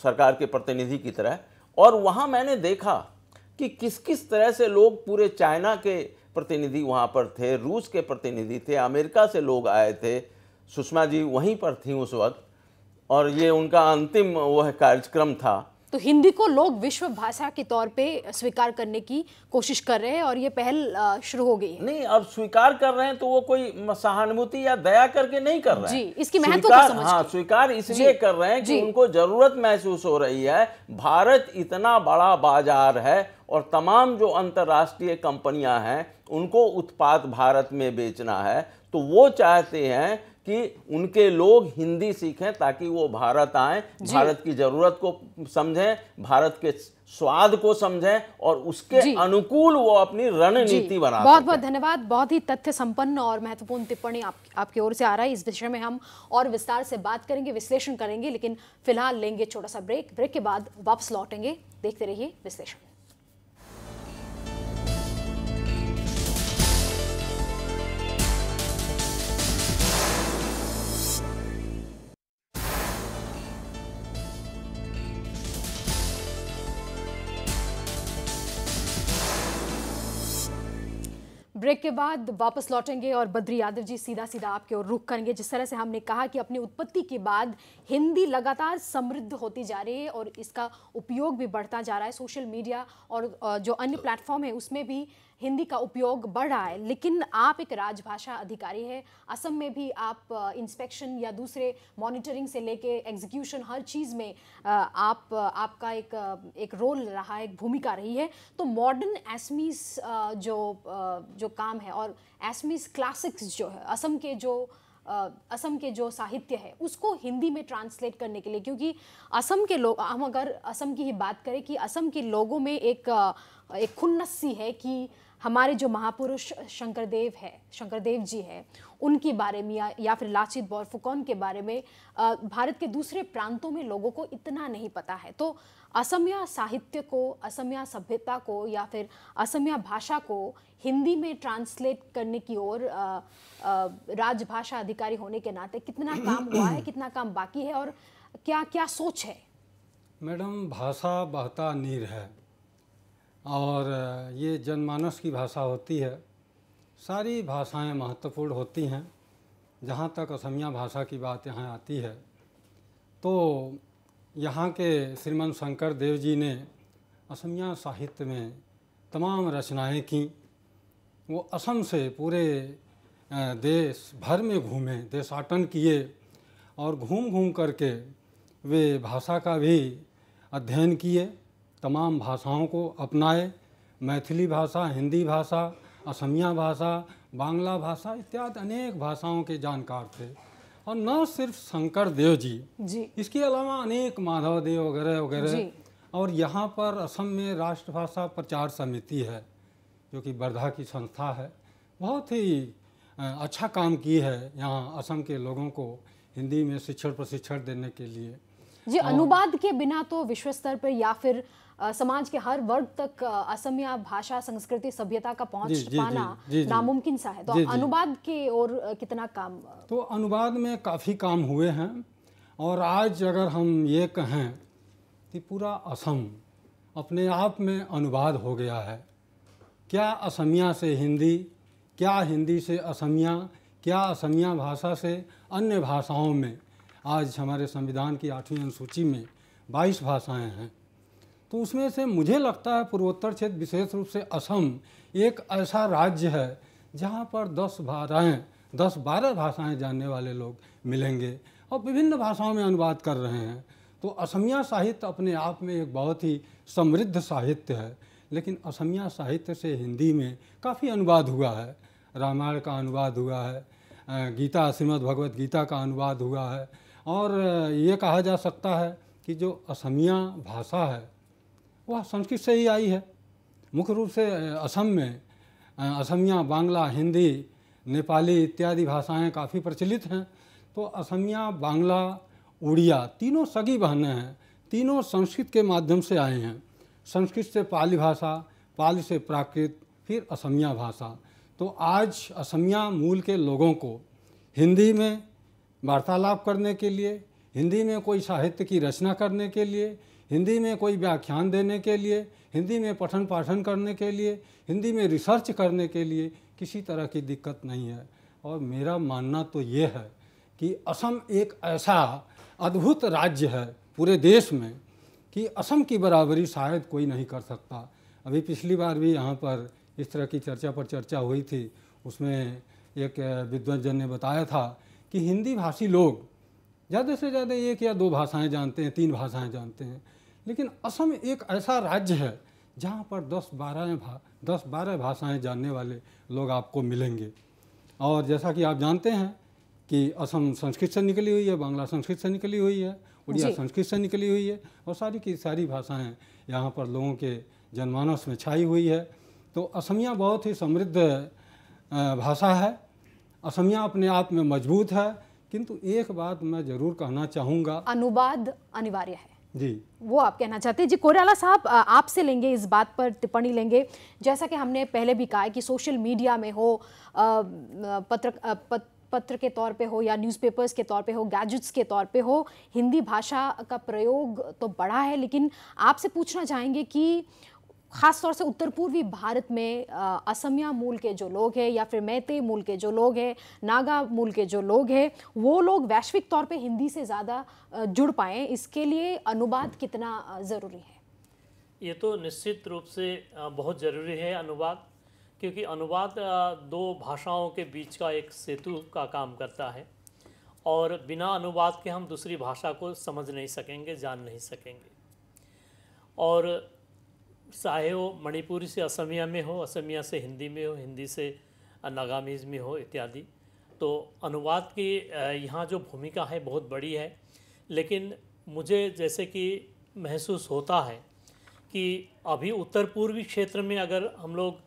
सरकार के प्रतिनिधि की तरह और वहाँ मैंने देखा कि किस किस तरह से लोग पूरे चाइना के प्रतिनिधि वहाँ पर थे रूस के प्रतिनिधि थे अमेरिका से लोग आए थे सुषमा जी वहीं पर थी उस वक्त और ये उनका अंतिम वह कार्यक्रम था तो हिंदी को लोग विश्व भाषा के तौर पे स्वीकार करने की कोशिश कर रहे हैं और ये पहल शुरू हो गई है नहीं अब स्वीकार कर रहे हैं तो वो कोई सहानुभूति या दया करके नहीं कर रहे जी इसकी महत्व को समझ हाँ स्वीकार इसलिए कर रहे हैं कि उनको जरूरत महसूस हो रही है भारत इतना बड़ा बाजार है और तमाम जो अंतर्राष्ट्रीय कंपनियां हैं उनको उत्पाद भारत में बेचना है तो वो चाहते हैं कि उनके लोग हिंदी सीखें ताकि वो भारत आए भारत की ज़रूरत को समझें भारत के स्वाद को समझें और उसके अनुकूल वो अपनी रणनीति बना बहुत बहुत धन्यवाद बहुत ही तथ्य संपन्न और महत्वपूर्ण टिप्पणी आप, आपकी ओर से आ रहा है इस विषय में हम और विस्तार से बात करेंगे विश्लेषण करेंगे लेकिन फिलहाल लेंगे छोटा सा ब्रेक ब्रेक के बाद वापस लौटेंगे देखते रहिए विश्लेषण ब्रेक के बाद वापस लौटेंगे और बद्री यादव जी सीधा सीधा आपके ओर रुख करेंगे जिस तरह से हमने कहा कि अपनी उत्पत्ति के बाद हिंदी लगातार समृद्ध होती जा रही है और इसका उपयोग भी बढ़ता जा रहा है सोशल मीडिया और जो अन्य प्लेटफॉर्म है उसमें भी हिंदी का उपयोग बढ़ रहा है लेकिन आप एक राजभाषा अधिकारी हैं असम में भी आप इंस्पेक्शन या दूसरे मॉनिटरिंग से लेके एग्जीक्यूशन हर चीज़ में आप आपका एक एक रोल रहा है एक भूमिका रही है तो मॉडर्न एसमीस जो जो काम है और एसमीस क्लासिक्स जो है असम के जो असम के जो साहित्य है उसको हिंदी में ट्रांसलेट करने के लिए क्योंकि असम के लोग हम अगर असम की ही बात करें कि असम के लोगों में एक एक खुन्नस है कि हमारे जो महापुरुष शंकरदेव है शंकरदेव जी हैं उनके बारे में या, या फिर लाचित बौरफुकौन के बारे में भारत के दूसरे प्रांतों में लोगों को इतना नहीं पता है तो असमिया साहित्य को असमिया सभ्यता को या फिर असमिया भाषा को हिंदी में ट्रांसलेट करने की ओर राजभाषा अधिकारी होने के नाते कितना काम हुआ है कितना काम बाकी है और क्या क्या सोच है मैडम भाषा बहता नीर है और ये जनमानस की भाषा होती है सारी भाषाएं महत्वपूर्ण होती हैं जहाँ तक असमिया भाषा की बात यहाँ आती है तो यहाँ के श्रीमन शंकर देव जी ने असमिया साहित्य में तमाम रचनाएं की वो असम से पूरे देश भर में घूमे देशाटन किए और घूम घूम करके वे भाषा का भी अध्ययन किए तमाम भाषाओं को अपनाए मैथिली भाषा हिंदी भाषा असमिया भाषा बांग्ला भाषा इत्यादि अनेक भाषाओं के जानकार थे और न सिर्फ शंकर देव जी, जी इसके अलावा अनेक माधव देव वगैरह वगैरह और यहाँ पर असम में राष्ट्रभाषा प्रचार समिति है जो कि वर्धा की संस्था है बहुत ही अच्छा काम की है यहाँ असम के लोगों को हिंदी में शिक्षण प्रशिक्षण देने के लिए जी अनुवाद के बिना तो विश्व स्तर पर या फिर समाज के हर वर्ग तक असमिया भाषा संस्कृति सभ्यता का पहुंच पाना नामुमकिन सा है तो अनुवाद के और कितना काम तो अनुवाद में काफ़ी काम हुए हैं और आज अगर हम ये कहें कि पूरा असम अपने आप में अनुवाद हो गया है क्या असमिया से हिंदी क्या हिंदी से असमिया क्या असमिया भाषा से अन्य भाषाओं में आज हमारे संविधान की आठवीं अनुसूची में 22 भाषाएं हैं तो उसमें से मुझे लगता है पूर्वोत्तर क्षेत्र विशेष रूप से असम एक ऐसा राज्य है जहाँ पर दस भाषाएँ दस बारह भाषाएँ जानने वाले लोग मिलेंगे और विभिन्न भाषाओं में अनुवाद कर रहे हैं तो असमिया साहित्य अपने आप में एक बहुत ही समृद्ध साहित्य है लेकिन असमिया साहित्य से हिंदी में काफ़ी अनुवाद हुआ है रामायण का अनुवाद हुआ है गीता श्रीमद भगवत गीता का अनुवाद हुआ है और ये कहा जा सकता है कि जो असमिया भाषा है वह संस्कृत से ही आई है मुख्य रूप से असम में असमिया बांग्ला हिंदी नेपाली इत्यादि भाषाएं काफ़ी प्रचलित हैं तो असमिया बांग्ला उड़िया तीनों सगी बहनें हैं तीनों संस्कृत के माध्यम से आए हैं संस्कृत से पाली भाषा पाली से प्राकृत फिर असमिया भाषा तो आज असमिया मूल के लोगों को हिंदी में वार्तालाप करने के लिए हिंदी में कोई साहित्य की रचना करने के लिए हिंदी में कोई व्याख्यान देने के लिए हिंदी में पठन पाठन करने के लिए हिंदी में रिसर्च करने के लिए किसी तरह की दिक्कत नहीं है और मेरा मानना तो ये है कि असम एक ऐसा अद्भुत राज्य है पूरे देश में कि असम की बराबरी शायद कोई नहीं कर सकता अभी पिछली बार भी यहाँ पर इस तरह की चर्चा पर चर्चा हुई थी उसमें एक विद्वजन ने बताया था कि हिंदी भाषी लोग ज़्यादा से ज़्यादा एक या दो भाषाएं जानते हैं तीन भाषाएं जानते हैं लेकिन असम एक ऐसा राज्य है जहाँ पर दस बारह भा दस बारह भाषाएँ जानने वाले लोग आपको मिलेंगे और जैसा कि आप जानते हैं कि असम संस्कृत से निकली हुई है बांग्ला संस्कृत से निकली हुई है उड़िया संस्कृत से निकली हुई है और सारी की सारी भाषाएँ यहाँ पर लोगों के जनमानस में छाई हुई है तो असमिया बहुत ही समृद्ध भाषा है असमिया अपने आप में मजबूत है किंतु एक बात मैं ज़रूर कहना चाहूँगा अनुवाद अनिवार्य है जी वो आप कहना चाहते हैं जी कोराला साहब आपसे लेंगे इस बात पर टिप्पणी लेंगे जैसा कि हमने पहले भी कहा है कि सोशल मीडिया में हो पत्र पत्र के तौर पे हो या न्यूज़पेपर्स के तौर पे हो गैजेट्स के तौर पे हो हिंदी भाषा का प्रयोग तो बढ़ा है लेकिन आपसे पूछना चाहेंगे कि ख़ास तौर से उत्तर पूर्वी भारत में असमिया मूल के जो लोग हैं या फिर मैते मूल के जो लोग हैं नागा मूल के जो लोग हैं वो लोग वैश्विक तौर पे हिंदी से ज़्यादा जुड़ पाएँ इसके लिए अनुवाद कितना ज़रूरी है ये तो निश्चित रूप से बहुत ज़रूरी है अनुवाद क्योंकि अनुवाद दो भाषाओं के बीच का एक सेतु का काम करता है और बिना अनुवाद के हम दूसरी भाषा को समझ नहीं सकेंगे जान नहीं सकेंगे और चाहे वो मणिपुरी से असमिया में हो असमिया से हिंदी में हो हिंदी से नागामीज़ में हो इत्यादि तो अनुवाद की यहाँ जो भूमिका है बहुत बड़ी है लेकिन मुझे जैसे कि महसूस होता है कि अभी उत्तर पूर्वी क्षेत्र में अगर हम लोग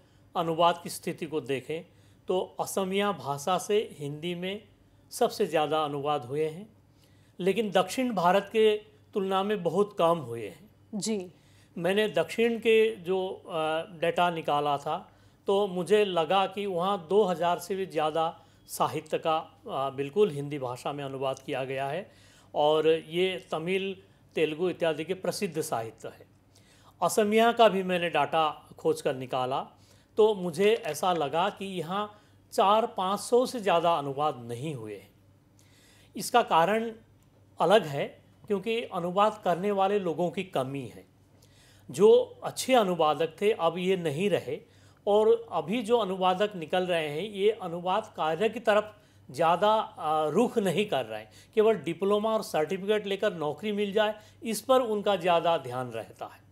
अनुवाद की स्थिति को देखें तो असमिया भाषा से हिंदी में सबसे ज़्यादा अनुवाद हुए हैं लेकिन दक्षिण भारत के तुलना में बहुत कम हुए हैं जी मैंने दक्षिण के जो डेटा निकाला था तो मुझे लगा कि वहाँ 2000 से भी ज़्यादा साहित्य का बिल्कुल हिंदी भाषा में अनुवाद किया गया है और ये तमिल तेलुगु इत्यादि के प्रसिद्ध साहित्य है असमिया का भी मैंने डाटा खोज कर निकाला तो मुझे ऐसा लगा कि यहाँ चार पाँच सौ से ज़्यादा अनुवाद नहीं हुए इसका कारण अलग है क्योंकि अनुवाद करने वाले लोगों की कमी है जो अच्छे अनुवादक थे अब ये नहीं रहे और अभी जो अनुवादक निकल रहे हैं ये अनुवाद कार्य की तरफ ज़्यादा रुख नहीं कर रहे हैं केवल डिप्लोमा और सर्टिफिकेट लेकर नौकरी मिल जाए इस पर उनका ज़्यादा ध्यान रहता है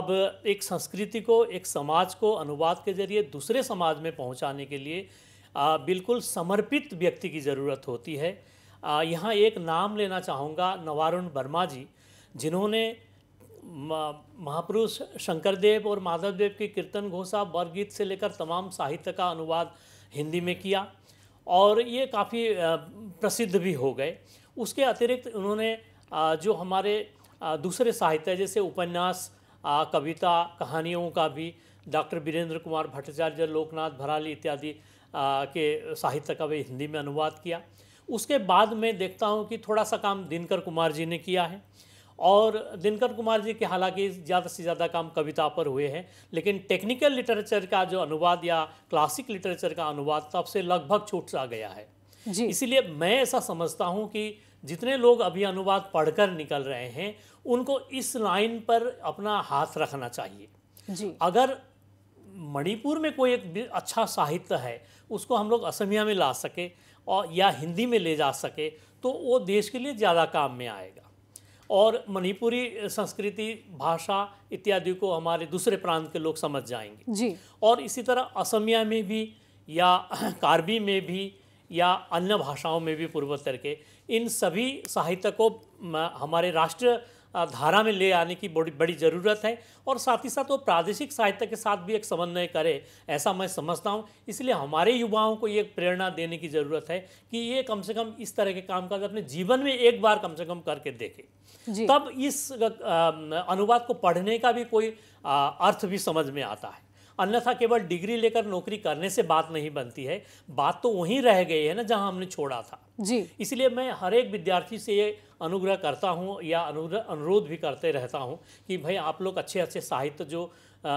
अब एक संस्कृति को एक समाज को अनुवाद के जरिए दूसरे समाज में पहुंचाने के लिए आ, बिल्कुल समर्पित व्यक्ति की ज़रूरत होती है यहाँ एक नाम लेना चाहूँगा नवारुण वर्मा जी जिन्होंने महापुरुष शंकरदेव और माधवदेव के कीर्तन घोषा बरगीत से लेकर तमाम साहित्य का अनुवाद हिंदी में किया और ये काफ़ी प्रसिद्ध भी हो गए उसके अतिरिक्त उन्होंने जो हमारे दूसरे साहित्य जैसे उपन्यास कविता कहानियों का भी डॉक्टर वीरेंद्र कुमार भट्टाचार्य लोकनाथ भराली इत्यादि के साहित्य का भी हिंदी में अनुवाद किया उसके बाद मैं देखता हूँ कि थोड़ा सा काम दिनकर कुमार जी ने किया है और दिनकर कुमार जी के हालांकि ज़्यादा से ज़्यादा काम कविता पर हुए हैं लेकिन टेक्निकल लिटरेचर का जो अनुवाद या क्लासिक लिटरेचर का अनुवाद तब से लगभग छूट सा गया है इसीलिए मैं ऐसा समझता हूँ कि जितने लोग अभी अनुवाद पढ़कर निकल रहे हैं उनको इस लाइन पर अपना हाथ रखना चाहिए जी। अगर मणिपुर में कोई एक अच्छा साहित्य है उसको हम लोग असमिया में ला सके और या हिंदी में ले जा सके तो वो देश के लिए ज़्यादा काम में आएगा और मणिपुरी संस्कृति भाषा इत्यादि को हमारे दूसरे प्रांत के लोग समझ जाएंगे जी और इसी तरह असमिया में भी या कार्बी में भी या अन्य भाषाओं में भी पूर्वोत्तर के इन सभी साहित्य को हमारे राष्ट्र धारा में ले आने की बड़ी बड़ी ज़रूरत है और साथ ही साथ वो प्रादेशिक साहित्य के साथ भी एक समन्वय करे ऐसा मैं समझता हूँ इसलिए हमारे युवाओं को ये प्रेरणा देने की ज़रूरत है कि ये कम से कम इस तरह के कामकाज अपने जीवन में एक बार कम से कम करके देखे तब इस अनुवाद को पढ़ने का भी कोई अर्थ भी समझ में आता है अन्यथा केवल डिग्री लेकर नौकरी करने से बात नहीं बनती है बात तो वहीं रह गई है ना जहां हमने छोड़ा था जी इसलिए मैं हर एक विद्यार्थी से ये अनुग्रह करता हूँ या अनुग्रह अनुरोध भी करते रहता हूँ कि भाई आप लोग अच्छे अच्छे साहित्य जो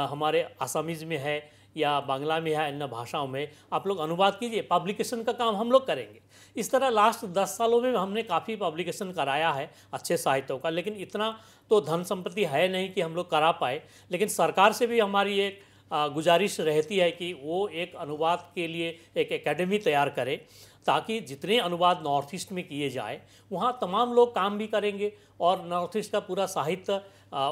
हमारे आसामीज़ में है या बांग्ला में है अन्य भाषाओं में आप लोग अनुवाद कीजिए पब्लिकेशन का काम हम लोग करेंगे इस तरह लास्ट दस सालों में हमने काफ़ी पब्लिकेशन कराया है अच्छे साहित्यों का लेकिन इतना तो धन संपत्ति है नहीं कि हम लोग करा पाए लेकिन सरकार से भी हमारी एक गुजारिश रहती है कि वो एक अनुवाद के लिए एक एकेडमी तैयार करे ताकि जितने अनुवाद नॉर्थ ईस्ट में किए जाए वहाँ तमाम लोग काम भी करेंगे और नॉर्थ ईस्ट का पूरा साहित्य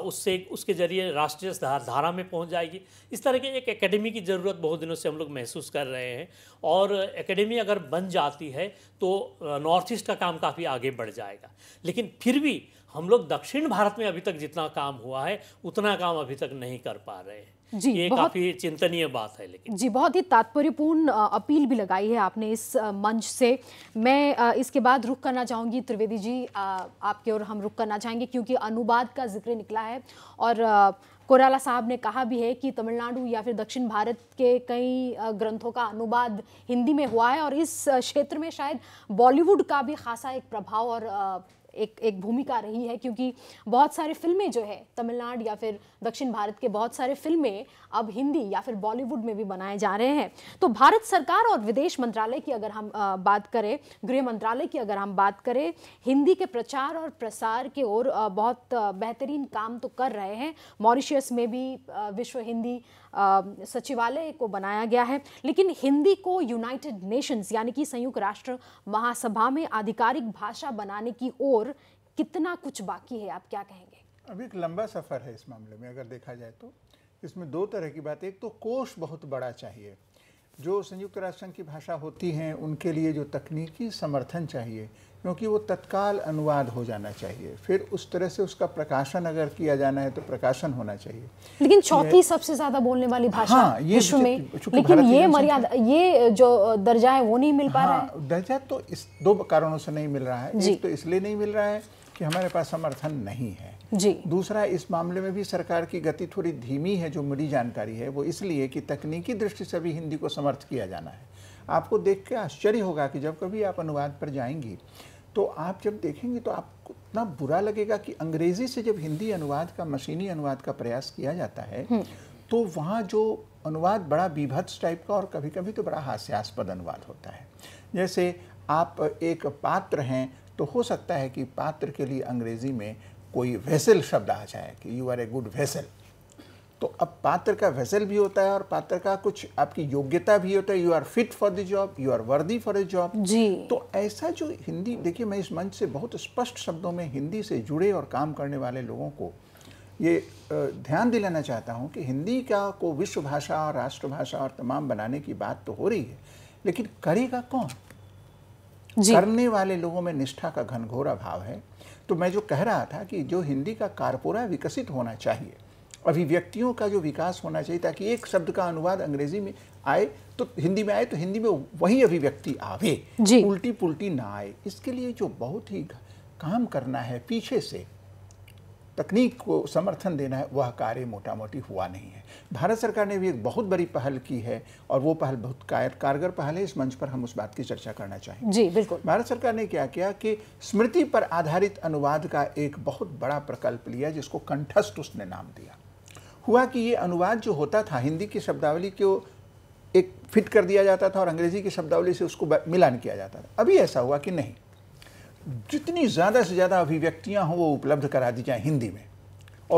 उससे उसके ज़रिए राष्ट्रीय धारा में पहुँच जाएगी इस तरह के एक एकेडमी की ज़रूरत बहुत दिनों से हम लोग महसूस कर रहे हैं और एकेडमी अगर बन जाती है तो नॉर्थ ईस्ट का काम काफ़ी आगे बढ़ जाएगा लेकिन फिर भी हम लोग दक्षिण भारत में अभी तक जितना काम हुआ है उतना काम अभी तक नहीं कर पा रहे हैं जी ये काफी चिंतनीय बात है लेकिन जी बहुत ही तात्पर्यपूर्ण अपील भी लगाई है आपने इस मंच से मैं इसके बाद रुक करना चाहूँगी त्रिवेदी जी आपके और हम रुक करना चाहेंगे क्योंकि अनुवाद का जिक्र निकला है और कोराला साहब ने कहा भी है कि तमिलनाडु या फिर दक्षिण भारत के कई ग्रंथों का अनुवाद हिंदी में हुआ है और इस क्षेत्र में शायद बॉलीवुड का भी खासा एक प्रभाव और एक एक भूमिका रही है क्योंकि बहुत सारे फिल्में जो है तमिलनाडु या फिर दक्षिण भारत के बहुत सारे फिल्में अब हिंदी या फिर बॉलीवुड में भी बनाए जा रहे हैं तो भारत सरकार और विदेश मंत्रालय की अगर हम बात करें गृह मंत्रालय की अगर हम बात करें हिंदी के प्रचार और प्रसार के ओर बहुत बेहतरीन काम तो कर रहे हैं मॉरिशियस में भी विश्व हिंदी सचिवालय को बनाया गया है लेकिन हिंदी को यूनाइटेड नेशंस यानी कि संयुक्त राष्ट्र महासभा में आधिकारिक भाषा बनाने की ओर कितना कुछ बाकी है आप क्या कहेंगे अभी एक लंबा सफ़र है इस मामले में अगर देखा जाए तो इसमें दो तरह की बात एक तो कोष बहुत बड़ा चाहिए जो संयुक्त राष्ट्र संघ की भाषा होती हैं उनके लिए जो तकनीकी समर्थन चाहिए क्योंकि वो तत्काल अनुवाद हो जाना चाहिए फिर उस तरह से उसका प्रकाशन अगर किया जाना है तो प्रकाशन होना चाहिए लेकिन चौथी सबसे ज्यादा बोलने वाली भाषा हाँ, ये विश्व में लेकिन ये मर्यादा ये जो दर्जा है वो नहीं मिल पा हाँ, रहा है दर्जा तो इस दो कारणों से नहीं मिल रहा है एक तो इसलिए नहीं मिल रहा है कि हमारे पास समर्थन नहीं है जी दूसरा इस मामले में भी सरकार की गति थोड़ी धीमी है जो मेरी जानकारी है वो इसलिए कि तकनीकी दृष्टि से भी हिंदी को समर्थ किया जाना है आपको देख के आश्चर्य होगा कि जब कभी आप अनुवाद पर जाएंगी तो आप जब देखेंगे तो आपको इतना बुरा लगेगा कि अंग्रेजी से जब हिंदी अनुवाद का मशीनी अनुवाद का प्रयास किया जाता है हम्म। तो वहाँ जो अनुवाद बड़ा बीभत्स टाइप का और कभी कभी तो बड़ा हास्यास्पद अनुवाद होता है जैसे आप एक पात्र हैं तो हो सकता है कि पात्र के लिए अंग्रेजी में कोई वेसल शब्द आ जाए कि you are a good vessel तो अब पात्र का वेसल भी होता है और पात्र का कुछ आपकी योग्यता भी होता है you are fit for the job you are worthy for a job जी तो ऐसा जो हिंदी देखिए मैं इस मंच से बहुत स्पष्ट शब्दों में हिंदी से जुड़े और काम करने वाले लोगों को ये ध्यान दिलाना चाहता हूँ कि हिंदी का को विश्व भाषा और राष्ट्रभाषा और तमाम बनाने की बात तो हो रही है लेकिन करेगा कौन जी। करने वाले लोगों में निष्ठा का घनघोर अभाव है तो मैं जो कह रहा था कि जो हिंदी का कारपोरा विकसित होना चाहिए अभिव्यक्तियों का जो विकास होना चाहिए ताकि एक शब्द का अनुवाद अंग्रेजी में आए तो हिंदी में आए तो हिंदी में वही अभिव्यक्ति आवे उल्टी पुल्टी ना आए इसके लिए जो बहुत ही काम करना है पीछे से तकनीक को समर्थन देना है वह कार्य मोटा मोटी हुआ नहीं है भारत सरकार ने भी एक बहुत बड़ी पहल की है और वो पहल बहुत कार, कारगर पहल है इस मंच पर हम उस बात की चर्चा करना चाहेंगे जी बिल्कुल भारत सरकार ने क्या किया कि स्मृति पर आधारित अनुवाद का एक बहुत बड़ा प्रकल्प लिया जिसको कंठस्थ उसने नाम दिया हुआ कि ये अनुवाद जो होता था हिंदी की शब्दावली को एक फिट कर दिया जाता था और अंग्रेज़ी की शब्दावली से उसको मिलान किया जाता था अभी ऐसा हुआ कि नहीं जितनी ज़्यादा से ज़्यादा अभिव्यक्तियाँ हों वो उपलब्ध करा दी जाए हिंदी में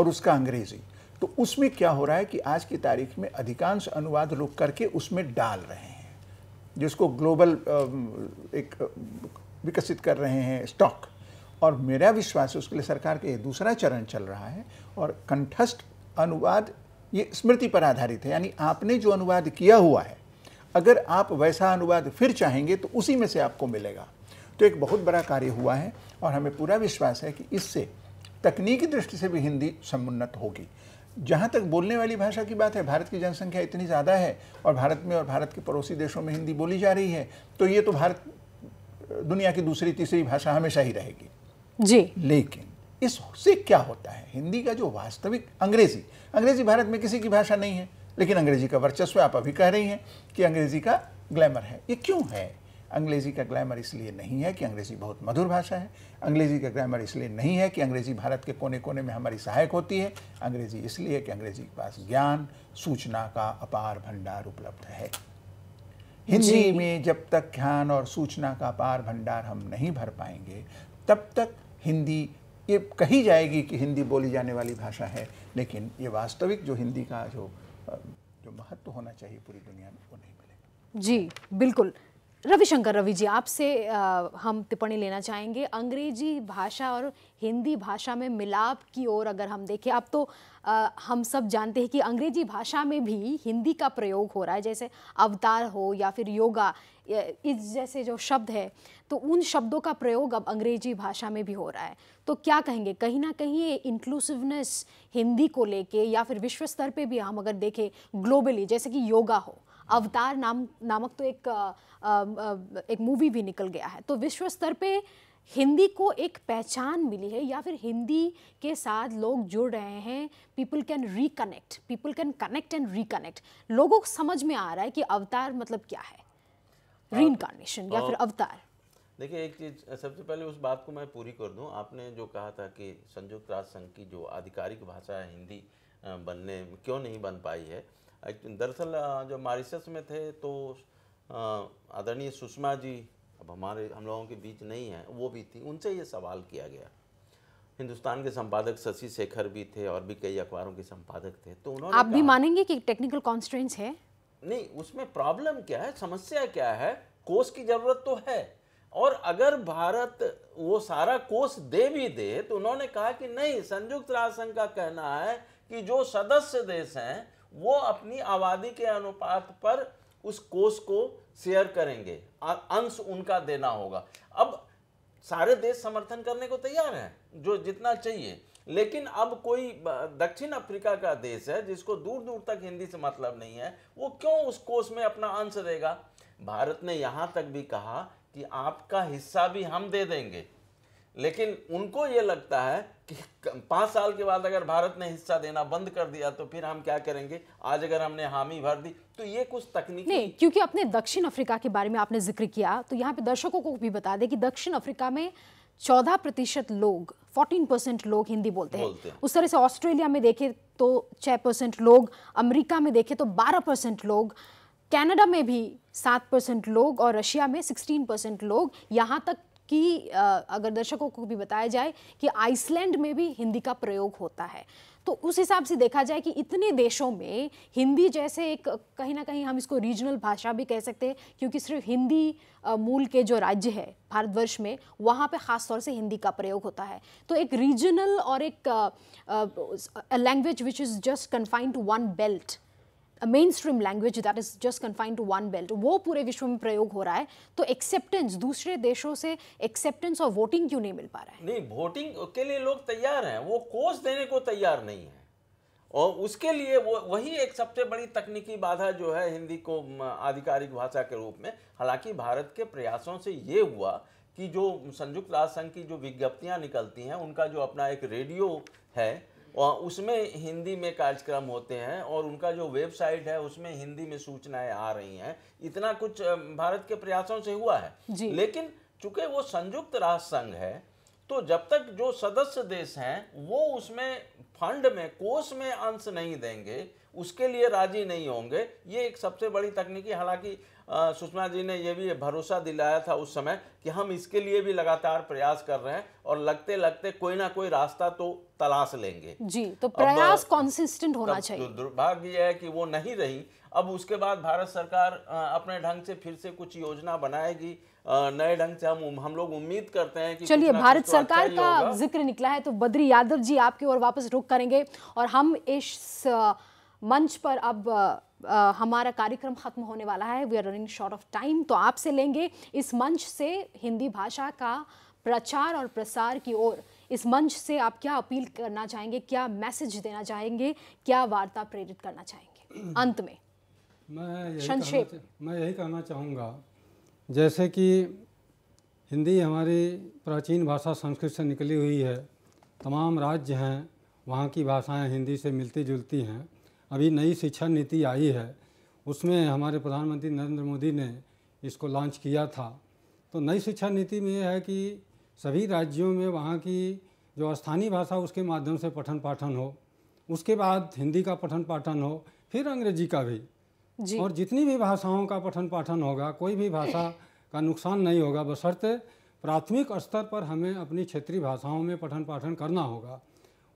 और उसका अंग्रेज़ी तो उसमें क्या हो रहा है कि आज की तारीख में अधिकांश अनुवाद लोग करके उसमें डाल रहे हैं जिसको ग्लोबल एक विकसित कर रहे हैं स्टॉक और मेरा विश्वास है उसके लिए सरकार का ये दूसरा चरण चल रहा है और कंठस्थ अनुवाद ये स्मृति पर आधारित है यानी आपने जो अनुवाद किया हुआ है अगर आप वैसा अनुवाद फिर चाहेंगे तो उसी में से आपको मिलेगा तो एक बहुत बड़ा कार्य हुआ है और हमें पूरा विश्वास है कि इससे तकनीकी दृष्टि से भी हिंदी समुन्नत होगी जहाँ तक बोलने वाली भाषा की बात है भारत की जनसंख्या इतनी ज़्यादा है और भारत में और भारत के पड़ोसी देशों में हिंदी बोली जा रही है तो ये तो भारत दुनिया की दूसरी तीसरी भाषा हमेशा ही रहेगी जी लेकिन इससे क्या होता है हिंदी का जो वास्तविक अंग्रेजी अंग्रेजी भारत में किसी की भाषा नहीं है लेकिन अंग्रेजी का वर्चस्व आप अभी कह रही हैं कि अंग्रेजी का ग्लैमर है ये क्यों है अंग्रेजी का ग्लैमर इसलिए नहीं है कि अंग्रेजी बहुत मधुर भाषा है अंग्रेजी का ग्लैमर इसलिए नहीं है कि अंग्रेजी भारत के कोने कोने में हमारी सहायक होती है अंग्रेजी इसलिए कि अंग्रेजी के पास ज्ञान सूचना का अपार भंडार उपलब्ध है हिंदी में जब तक ज्ञान और सूचना का अपार भंडार हम नहीं भर पाएंगे तब तक हिंदी ये कही जाएगी कि हिंदी बोली जाने वाली भाषा है लेकिन ये वास्तविक जो हिंदी का जो जो महत्व होना चाहिए पूरी दुनिया में वो नहीं मिलेगा जी बिल्कुल रविशंकर रवि जी आपसे हम टिप्पणी लेना चाहेंगे अंग्रेजी भाषा और हिंदी भाषा में मिलाप की ओर अगर हम देखें अब तो आ, हम सब जानते हैं कि अंग्रेजी भाषा में भी हिंदी का प्रयोग हो रहा है जैसे अवतार हो या फिर योगा इस जैसे जो शब्द है तो उन शब्दों का प्रयोग अब अंग्रेजी भाषा में भी हो रहा है तो क्या कहेंगे कहीं ना कहीं ये इंक्लूसिवनेस हिंदी को लेके या फिर विश्व स्तर पे भी हम अगर देखें ग्लोबली जैसे कि योगा हो अवतार नाम नामक तो एक आ, आ, एक मूवी भी निकल गया है तो विश्व स्तर पे हिंदी को एक पहचान मिली है या फिर हिंदी के साथ लोग जुड़ रहे हैं people can reconnect people can connect and reconnect लोगों को समझ में आ रहा है कि अवतार मतलब क्या है री इनकारनेशन या फिर अवतार देखिए एक चीज़ सबसे पहले उस बात को मैं पूरी कर दूं आपने जो कहा था कि संयुक्त राष्ट्र संघ की जो आधिकारिक भाषा है हिंदी बनने क्यों नहीं बन पाई है दरअसल जब मॉरिशस में थे तो आदरणीय सुषमा जी अब हमारे हम लोगों के बीच नहीं है वो भी थी उनसे ये सवाल किया गया हिंदुस्तान के संपादक शशि शेखर भी थे और भी कई अखबारों के संपादक थे तो उन्होंने आप भी मानेंगे कि टेक्निकल कॉन्स्टेंट्स है नहीं उसमें प्रॉब्लम क्या है समस्या क्या है कोष की जरूरत तो है और अगर भारत वो सारा कोष दे भी दे तो उन्होंने कहा कि नहीं संयुक्त राष्ट्र संघ का कहना है कि जो सदस्य देश हैं वो अपनी आबादी के अनुपात पर उस कोष को शेयर करेंगे और अंश उनका देना होगा अब सारे देश समर्थन करने को तैयार हैं जो जितना चाहिए लेकिन अब कोई दक्षिण अफ्रीका का देश है जिसको दूर दूर तक हिंदी से मतलब नहीं है वो क्यों उस कोष में अपना अंश देगा भारत ने यहाँ तक भी कहा कि आपका हिस्सा भी हम दे देंगे लेकिन उनको ये लगता है कि पाँच साल के बाद अगर भारत ने हिस्सा देना बंद कर दिया तो फिर हम क्या करेंगे आज अगर हमने हामी भर दी तो ये कुछ तकनीक नहीं क्योंकि अपने दक्षिण अफ्रीका के बारे में आपने जिक्र किया तो यहाँ पे दर्शकों को भी बता दें कि दक्षिण अफ्रीका में चौदह प्रतिशत लोग फोर्टीन परसेंट लोग हिंदी बोलते, बोलते हैं उस तरह से ऑस्ट्रेलिया में देखे तो छः परसेंट लोग अमेरिका में देखे तो बारह परसेंट लोग कनाडा में भी सात परसेंट लोग और रशिया में सिक्सटीन परसेंट लोग यहाँ तक कि अगर दर्शकों को भी बताया जाए कि आइसलैंड में भी हिंदी का प्रयोग होता है तो उस हिसाब से देखा जाए कि इतने देशों में हिंदी जैसे एक कहीं ना कहीं हम इसको रीजनल भाषा भी कह सकते हैं क्योंकि सिर्फ हिंदी मूल के जो राज्य है भारतवर्ष में वहाँ पे ख़ास तौर से हिंदी का प्रयोग होता है तो एक रीजनल और एक language which is just confined to one belt mainstream language that is just confined to one belt वो पूरे विश्व में प्रयोग हो रहा है तो एक्सेप्टेंस दूसरे देशों से एक्सेप्टेंस और वोटिंग क्यों नहीं मिल पा रहा है नहीं वोटिंग के लिए लोग तैयार हैं वो कोर्स देने को तैयार नहीं है और उसके लिए वो वही एक सबसे बड़ी तकनीकी बाधा जो है हिंदी को आधिकारिक भाषा के रूप में हालांकि भारत के प्रयासों से ये हुआ कि जो संयुक्त राष्ट्र संघ की जो विज्ञप्तियां निकलती हैं उनका जो अपना एक रेडियो है और उसमें हिंदी में कार्यक्रम होते हैं और उनका जो वेबसाइट है उसमें हिंदी में सूचनाएं आ रही हैं इतना कुछ भारत के प्रयासों से हुआ है लेकिन चूंकि वो संयुक्त राष्ट्र संघ है तो जब तक जो सदस्य देश हैं वो उसमें फंड में कोष में अंश नहीं देंगे उसके लिए राजी नहीं होंगे ये एक सबसे बड़ी तकनीकी हालांकि सुषमा जी ने यह भी भरोसा दिलाया था उस समय कि हम इसके लिए भी लगातार प्रयास कर रहे हैं और लगते लगते कोई ना कोई रास्ता तो तलाश लेंगे जी तो प्रयास कंसिस्टेंट होना चाहिए दुर्भाग्य यह है कि वो नहीं रही अब उसके बाद भारत सरकार अपने ढंग से फिर से कुछ योजना बनाएगी नए ढंग से हम हम लोग उम्मीद करते हैं कि चलिए भारत तो अच्छा सरकार का जिक्र निकला है तो बद्री यादव जी आपकी और वापस रुख करेंगे और हम इस मंच पर अब आ, हमारा कार्यक्रम ख़त्म होने वाला है we are running short of time तो आपसे लेंगे इस मंच से हिंदी भाषा का प्रचार और प्रसार की ओर इस मंच से आप क्या अपील करना चाहेंगे क्या मैसेज देना चाहेंगे क्या वार्ता प्रेरित करना चाहेंगे अंत में मैं संक्षेप मैं यही कहना चाहूँगा जैसे कि हिंदी हमारी प्राचीन भाषा संस्कृत से निकली हुई है तमाम राज्य हैं वहाँ की भाषाएं हिंदी से मिलती जुलती हैं अभी नई शिक्षा नीति आई है उसमें हमारे प्रधानमंत्री नरेंद्र मोदी ने इसको लॉन्च किया था तो नई शिक्षा नीति में यह है कि सभी राज्यों में वहाँ की जो स्थानीय भाषा उसके माध्यम से पठन पाठन हो उसके बाद हिंदी का पठन पाठन हो फिर अंग्रेजी का भी जी। और जितनी भी भाषाओं का पठन पाठन होगा कोई भी भाषा का नुकसान नहीं होगा बशर्ते प्राथमिक स्तर पर हमें अपनी क्षेत्रीय भाषाओं में पठन पाठन करना होगा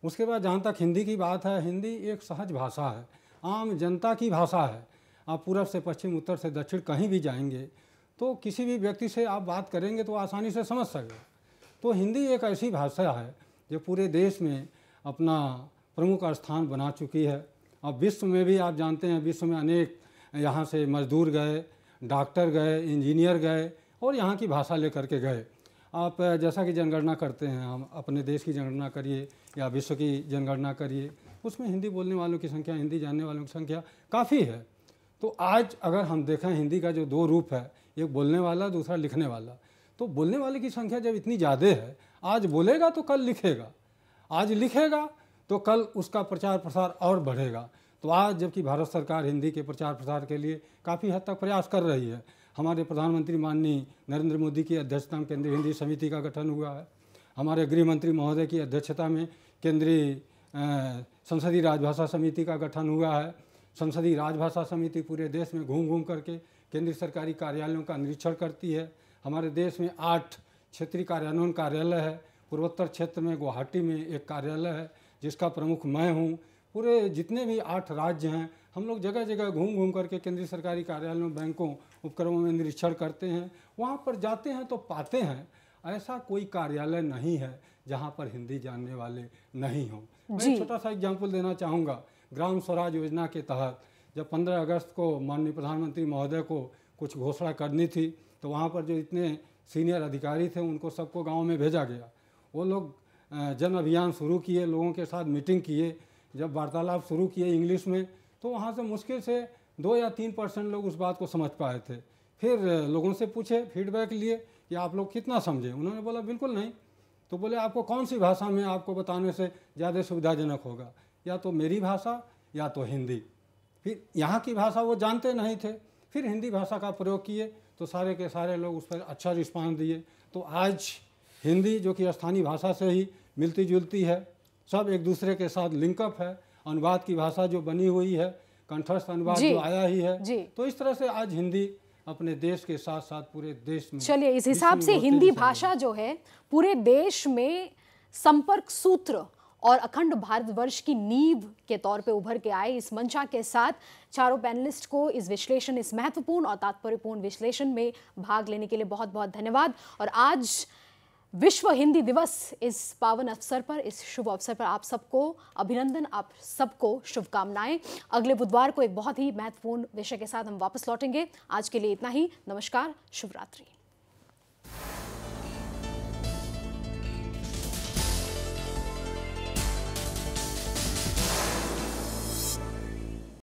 उसके बाद जहाँ तक हिंदी की बात है हिंदी एक सहज भाषा है आम जनता की भाषा है आप पूर्व से पश्चिम उत्तर से दक्षिण कहीं भी जाएंगे तो किसी भी व्यक्ति से आप बात करेंगे तो आसानी से समझ सकें तो हिंदी एक ऐसी भाषा है जो पूरे देश में अपना प्रमुख स्थान बना चुकी है और विश्व में भी आप जानते हैं विश्व में अनेक यहाँ से मज़दूर गए डॉक्टर गए इंजीनियर गए और यहाँ की भाषा ले करके गए आप जैसा कि जनगणना करते हैं हम अपने देश की जनगणना करिए या विश्व की जनगणना करिए उसमें हिंदी बोलने वालों की संख्या हिंदी जानने वालों की संख्या काफ़ी है तो आज अगर हम देखें हिंदी का जो दो रूप है एक बोलने वाला दूसरा लिखने वाला तो बोलने वाले की संख्या जब इतनी ज़्यादा है आज बोलेगा तो कल लिखेगा आज लिखेगा तो कल उसका प्रचार प्रसार और बढ़ेगा तो आज जबकि भारत सरकार हिंदी के प्रचार प्रसार के लिए काफ़ी हद तक प्रयास कर रही है हमारे प्रधानमंत्री माननीय नरेंद्र मोदी की अध्यक्षता में केंद्रीय हिंदी समिति का गठन हुआ है हमारे गृह मंत्री महोदय की अध्यक्षता में केंद्रीय संसदीय राजभाषा समिति का गठन हुआ है संसदीय राजभाषा समिति पूरे देश में घूम घूम करके केंद्रीय सरकारी कार्यालयों का निरीक्षण करती है हमारे देश में आठ क्षेत्रीय कार्यान्वयन कार्यालय है पूर्वोत्तर क्षेत्र में गुवाहाटी में एक कार्यालय है जिसका प्रमुख मैं हूँ पूरे जितने भी आठ राज्य हैं हम लोग जगह जगह घूम घूम करके केंद्रीय सरकारी कार्यालयों बैंकों उपक्रमों में निरीक्षण करते हैं वहाँ पर जाते हैं तो पाते हैं ऐसा कोई कार्यालय नहीं है जहाँ पर हिंदी जानने वाले नहीं हों मैं छोटा सा एग्जाम्पल देना चाहूँगा ग्राम स्वराज योजना के तहत जब 15 अगस्त को माननीय प्रधानमंत्री महोदय को कुछ घोषणा करनी थी तो वहाँ पर जो इतने सीनियर अधिकारी थे उनको सबको गाँव में भेजा गया वो लोग जन अभियान शुरू किए लोगों के साथ मीटिंग किए जब वार्तालाप शुरू किए इंग्लिश में तो वहाँ से मुश्किल से दो या तीन परसेंट लोग उस बात को समझ पाए थे फिर लोगों से पूछे फीडबैक लिए कि आप लोग कितना समझे उन्होंने बोला बिल्कुल नहीं तो बोले आपको कौन सी भाषा में आपको बताने से ज़्यादा सुविधाजनक होगा या तो मेरी भाषा या तो हिंदी फिर यहाँ की भाषा वो जानते नहीं थे फिर हिंदी भाषा का प्रयोग किए तो सारे के सारे लोग उस पर अच्छा रिस्पांस दिए तो आज हिंदी जो कि स्थानीय भाषा से ही मिलती जुलती है सब एक दूसरे के साथ लिंकअप है अनुवाद की भाषा जो बनी हुई है कंठस्थ अनुवाद जो आया ही है तो इस तरह से आज हिंदी अपने देश के साथ साथ पूरे देश में चलिए इस हिसाब से हिंदी भाषा जो है पूरे देश में संपर्क सूत्र और अखंड भारतवर्ष की नींव के तौर पे उभर के आए इस मंचा के साथ चारों पैनलिस्ट को इस विश्लेषण इस महत्वपूर्ण और तात्पर्यपूर्ण विश्लेषण में भाग लेने के लिए बहुत बहुत धन्यवाद और आज विश्व हिंदी दिवस इस पावन अवसर पर इस शुभ अवसर पर आप सबको अभिनंदन आप सबको शुभकामनाएं अगले बुधवार को एक बहुत ही महत्वपूर्ण विषय के साथ हम वापस लौटेंगे आज के लिए इतना ही नमस्कार शुभरात्रि